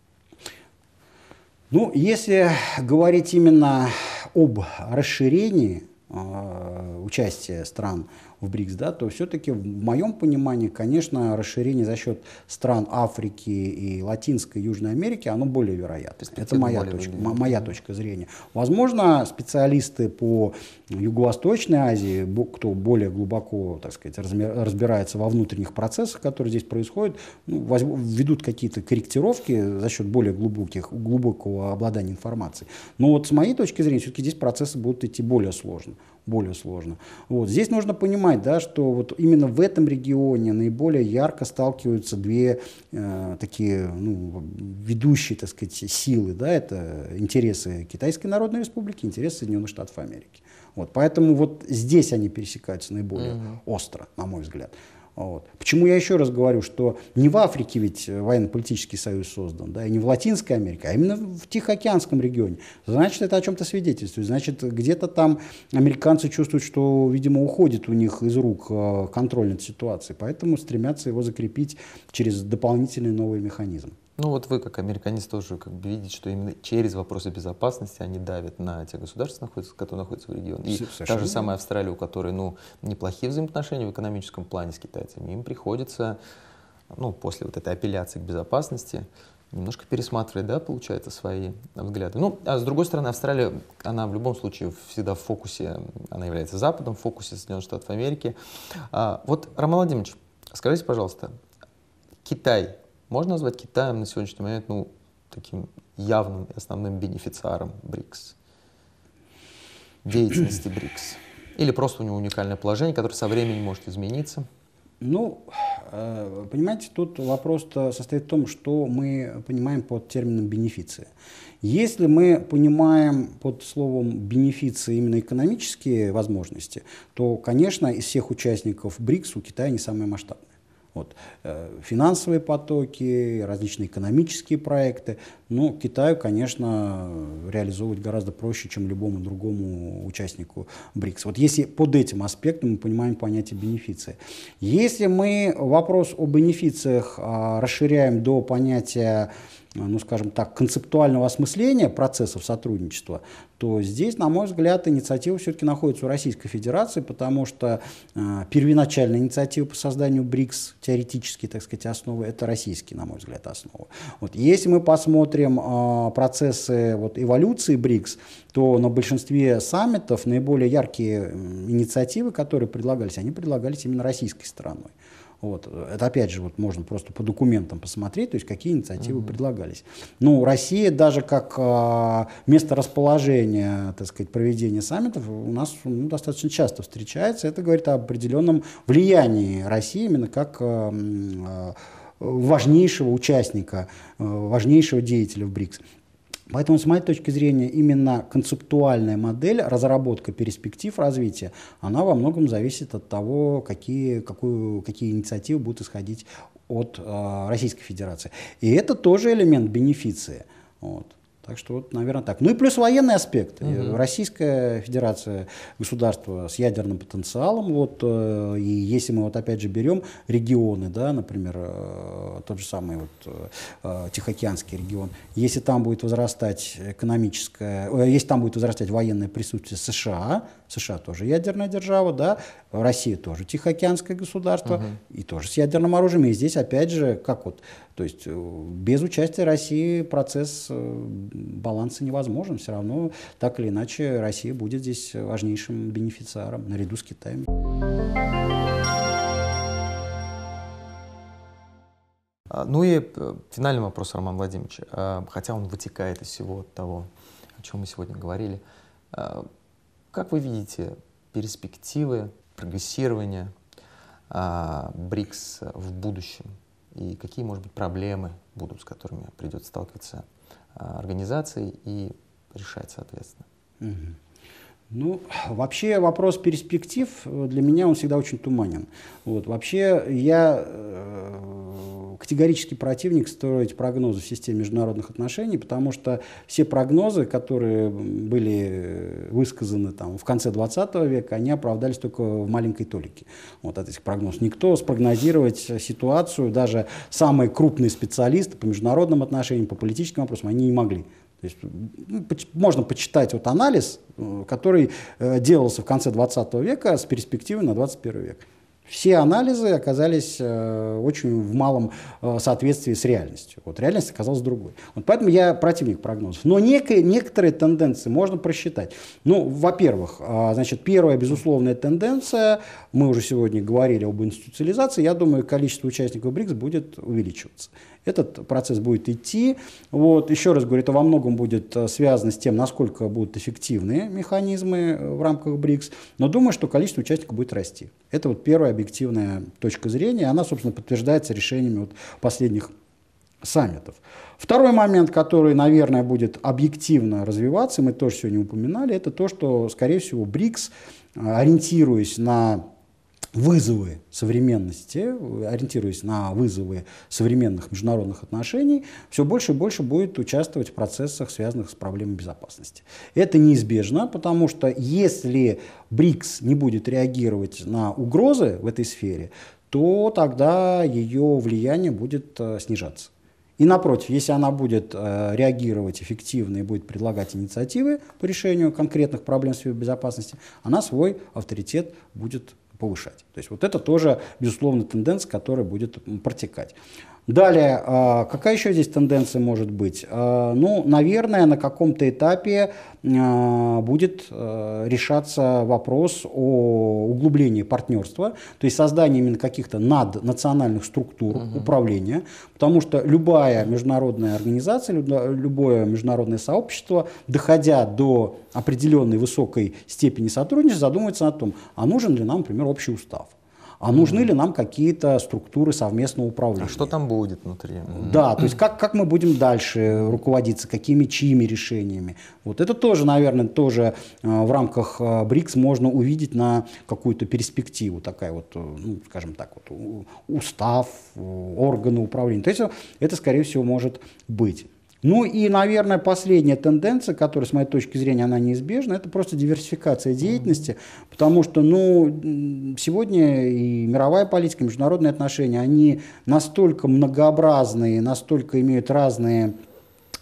Ну, если говорить именно об расширении э, участия стран в БРИКС, да, то все-таки в моем понимании, конечно, расширение за счет стран Африки и Латинской и Южной Америки, оно более вероятно. Это моя точка, вероятно. моя точка зрения. Возможно, специалисты по Юго-Восточной Азии, кто более глубоко, так сказать, разбирается во внутренних процессах, которые здесь происходят, ну, ведут какие-то корректировки за счет более глубоких, глубокого обладания информацией. Но вот с моей точки зрения, все-таки здесь процессы будут идти более сложно более сложно. Вот. Здесь нужно понимать, да, что вот именно в этом регионе наиболее ярко сталкиваются две э, такие ну, ведущие так сказать, силы. Да, это интересы Китайской Народной Республики, интересы Соединенных Штатов Америки. Вот, поэтому вот здесь они пересекаются наиболее mm-hmm. остро, на мой взгляд. Вот. Почему я еще раз говорю, что не в Африке ведь э, военно-политический союз создан, да, и не в Латинской Америке, а именно в Тихоокеанском регионе. Значит, это о чем-то свидетельствует. Значит, где-то там американцы чувствуют, что, видимо, уходит у них из рук э, контроль над ситуацией, поэтому стремятся его закрепить через дополнительный новый механизм. Ну вот вы, как американец, тоже как бы видите, что именно через вопросы безопасности они давят на те государства, которые находятся в регионе. И Совершенно. та же самая Австралия, у которой ну, неплохие взаимоотношения в экономическом плане с китайцами, им приходится, ну, после вот этой апелляции к безопасности, немножко пересматривать, да, получается, свои взгляды. Ну, а с другой стороны, Австралия, она в любом случае всегда в фокусе, она является Западом, в фокусе Соединенных Штатов Америки. А, вот, Роман Владимирович, скажите, пожалуйста, Китай можно назвать Китаем на сегодняшний момент ну, таким явным и основным бенефициаром БРИКС, деятельности БРИКС? Или просто у него уникальное положение, которое со временем может измениться? Ну, э, понимаете, тут вопрос-то состоит в том, что мы понимаем под термином бенефиция. Если мы понимаем под словом бенефиции именно экономические возможности, то, конечно, из всех участников БРИКС у Китая не самые масштабные. Вот. Э, финансовые потоки, различные экономические проекты. Но ну, Китаю, конечно, реализовывать гораздо проще, чем любому другому участнику БРИКС. Вот если под этим аспектом мы понимаем понятие бенефиции. Если мы вопрос о бенефициях а, расширяем до понятия Э, ну, скажем так, концептуального осмысления процессов сотрудничества, то здесь, на мой взгляд, инициатива все-таки находится у Российской Федерации, потому что э, первоначальная инициатива по созданию БРИКС, теоретически, так сказать, основы, это российские, на мой взгляд, основы. Вот, если мы посмотрим э, процессы вот, эволюции БРИКС, то на большинстве саммитов наиболее яркие инициативы, которые предлагались, они предлагались именно российской стороной. Вот. Это опять же вот можно просто по документам посмотреть, то есть какие инициативы угу. предлагались. Ну, Россия даже как а, место расположения, так сказать, проведения саммитов у нас ну, достаточно часто встречается. Это говорит о определенном влиянии России именно как а, а, важнейшего участника, а, важнейшего деятеля в БРИКС. Поэтому, с моей точки зрения, именно концептуальная модель, разработка перспектив развития, она во многом зависит от того, какие, какую, какие инициативы будут исходить от э, Российской Федерации. И это тоже элемент бенефиции. Вот. Так что вот, наверное, так. Ну и плюс военный аспект. Угу. Российская Федерация, государство с ядерным потенциалом, вот, э, и если мы вот опять же берем регионы, да, например, э, тот же самый вот э, Тихоокеанский регион, если там будет возрастать экономическое, если там будет возрастать военное присутствие США, США тоже ядерная держава, да, Россия тоже тихоокеанское государство, угу. и тоже с ядерным оружием. И здесь, опять же, как вот, то есть э, без участия России процесс э, баланса невозможен. Все равно, так или иначе, Россия будет здесь важнейшим бенефициаром наряду с Китаем. А, ну и э, финальный вопрос, Роман Владимирович. А, хотя он вытекает из всего того, о чем мы сегодня говорили. А, как вы видите перспективы прогрессирования а, БРИКС в будущем? И какие, может быть, проблемы будут, с которыми придется сталкиваться а, организации и решать, соответственно? Ну, вообще вопрос перспектив э, для меня он всегда очень туманен. Вот, вообще я э, категорический противник строить прогнозы в системе международных отношений, потому что все прогнозы, которые были э, высказаны там, в конце 20 века, они оправдались только в маленькой толике вот, от этих прогнозов. Никто спрогнозировать ситуацию, даже самые крупные специалисты по международным отношениям, по политическим вопросам, они не могли. То есть, ну, можно почитать вот анализ, э, который э, делался в конце 20 века с перспективы на 21 век. Все анализы оказались э, очень в малом э, соответствии с реальностью. Вот реальность оказалась другой. Вот поэтому я противник прогнозов. Но некие, некоторые тенденции можно просчитать. Ну, во-первых, э, значит, первая безусловная тенденция, мы уже сегодня говорили об институциализации, я думаю, количество участников БРИКС будет увеличиваться. Этот процесс будет идти. Вот, еще раз говорю, это во многом будет э, связано с тем, насколько будут эффективны механизмы э, в рамках БРИКС. Но думаю, что количество участников будет расти. Это вот первая объективная точка зрения. Она, собственно, подтверждается решениями вот последних саммитов. Второй момент, который, наверное, будет объективно развиваться, мы тоже сегодня упоминали, это то, что, скорее всего, БРИКС, э, ориентируясь на вызовы современности, ориентируясь на вызовы современных международных отношений, все больше и больше будет участвовать в процессах, связанных с проблемой безопасности. Это неизбежно, потому что если БРИКС не будет реагировать на угрозы в этой сфере, то тогда ее влияние будет э, снижаться. И напротив, если она будет э, реагировать эффективно и будет предлагать инициативы по решению конкретных проблем в сфере безопасности, она свой авторитет будет повышать. То есть вот это тоже, безусловно, тенденция, которая будет протекать. Далее, а, какая еще здесь тенденция может быть? А, ну, наверное, на каком-то этапе а, будет решаться вопрос о углублении партнерства, то есть создании именно каких-то наднациональных структур угу. управления, потому что любая международная организация, любое международное сообщество, доходя до определенной высокой степени сотрудничества, задумывается о том, а нужен ли нам, например, общий устав а нужны ли нам какие-то структуры совместного управления. А что там будет внутри? Да, то есть как, как мы будем дальше руководиться, какими чьими решениями. Вот это тоже, наверное, тоже э, в рамках э, БРИКС можно увидеть на какую-то перспективу, такая вот, э, ну, скажем так, вот, устав, органы управления. То есть это, скорее всего, может быть. Ну и, наверное, последняя тенденция, которая, с моей точки зрения, она неизбежна, это просто диверсификация деятельности, mm-hmm. потому что, ну, сегодня и мировая политика, и международные отношения, они настолько многообразные, настолько имеют разные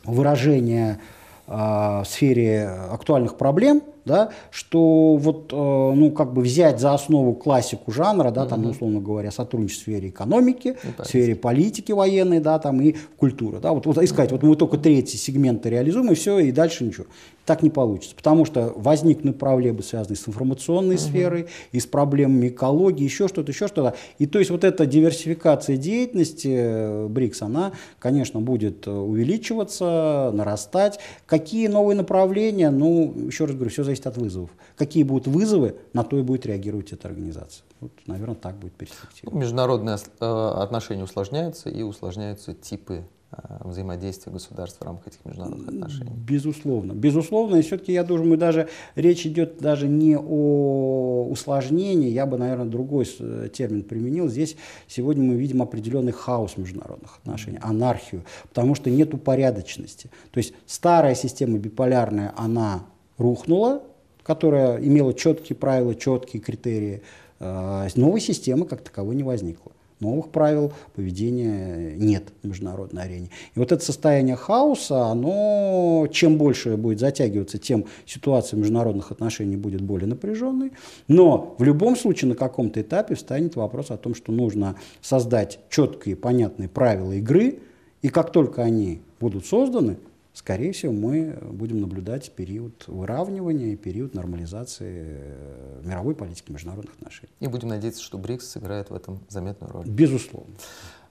выражения э, в сфере актуальных проблем – да, что вот, э, ну, как бы взять за основу классику жанра, да, там, условно говоря, сотрудничество в сфере экономики, ну, в сфере политики военной, да, там, и культуры, да, вот, вот искать, вот мы только третий сегмент реализуем, и все, и дальше ничего. Так не получится, потому что возникнут проблемы, связанные с информационной сферой, и с проблемами экологии, еще что-то, еще что-то. И то есть вот эта диверсификация деятельности э, БРИКС, она, конечно, будет э, увеличиваться, нарастать. Какие новые направления, ну, еще раз говорю, все зависит зависит от вызовов. Какие будут вызовы, на то и будет реагировать эта организация. Вот, наверное, так будет перспектива. Ну, Международные э, отношения усложняются и усложняются типы э, взаимодействия государств в рамках этих международных отношений. Безусловно. Безусловно, и все-таки, я думаю, мы даже речь идет даже не о усложнении, я бы, наверное, другой э, термин применил. Здесь сегодня мы видим определенный хаос международных отношений, анархию, потому что нет упорядоченности. То есть старая система биполярная, она рухнула, которая имела четкие правила, четкие критерии, а, новой системы как таковой не возникло. Новых правил поведения нет на международной арене. И вот это состояние хаоса, оно чем больше будет затягиваться, тем ситуация международных отношений будет более напряженной. Но в любом случае на каком-то этапе встанет вопрос о том, что нужно создать четкие, понятные правила игры. И как только они будут созданы, скорее всего, мы будем наблюдать период выравнивания и период нормализации э, мировой политики международных отношений. И будем надеяться, что БРИКС сыграет в этом заметную роль. Безусловно.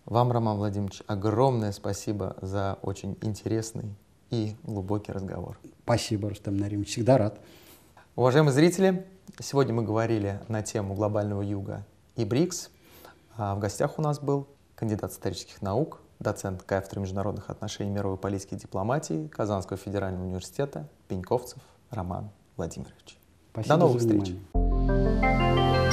Вам, Роман Владимирович, огромное спасибо за очень интересный и глубокий разговор. Спасибо, Рустам Наримович, всегда рад. Уважаемые зрители, сегодня мы говорили на тему глобального юга и БРИКС. А в гостях у нас был кандидат исторических наук доцент кафедры международных отношений и мировой политики и дипломатии Казанского федерального университета Пеньковцев Роман Владимирович. Спасибо До новых встреч. Внимание.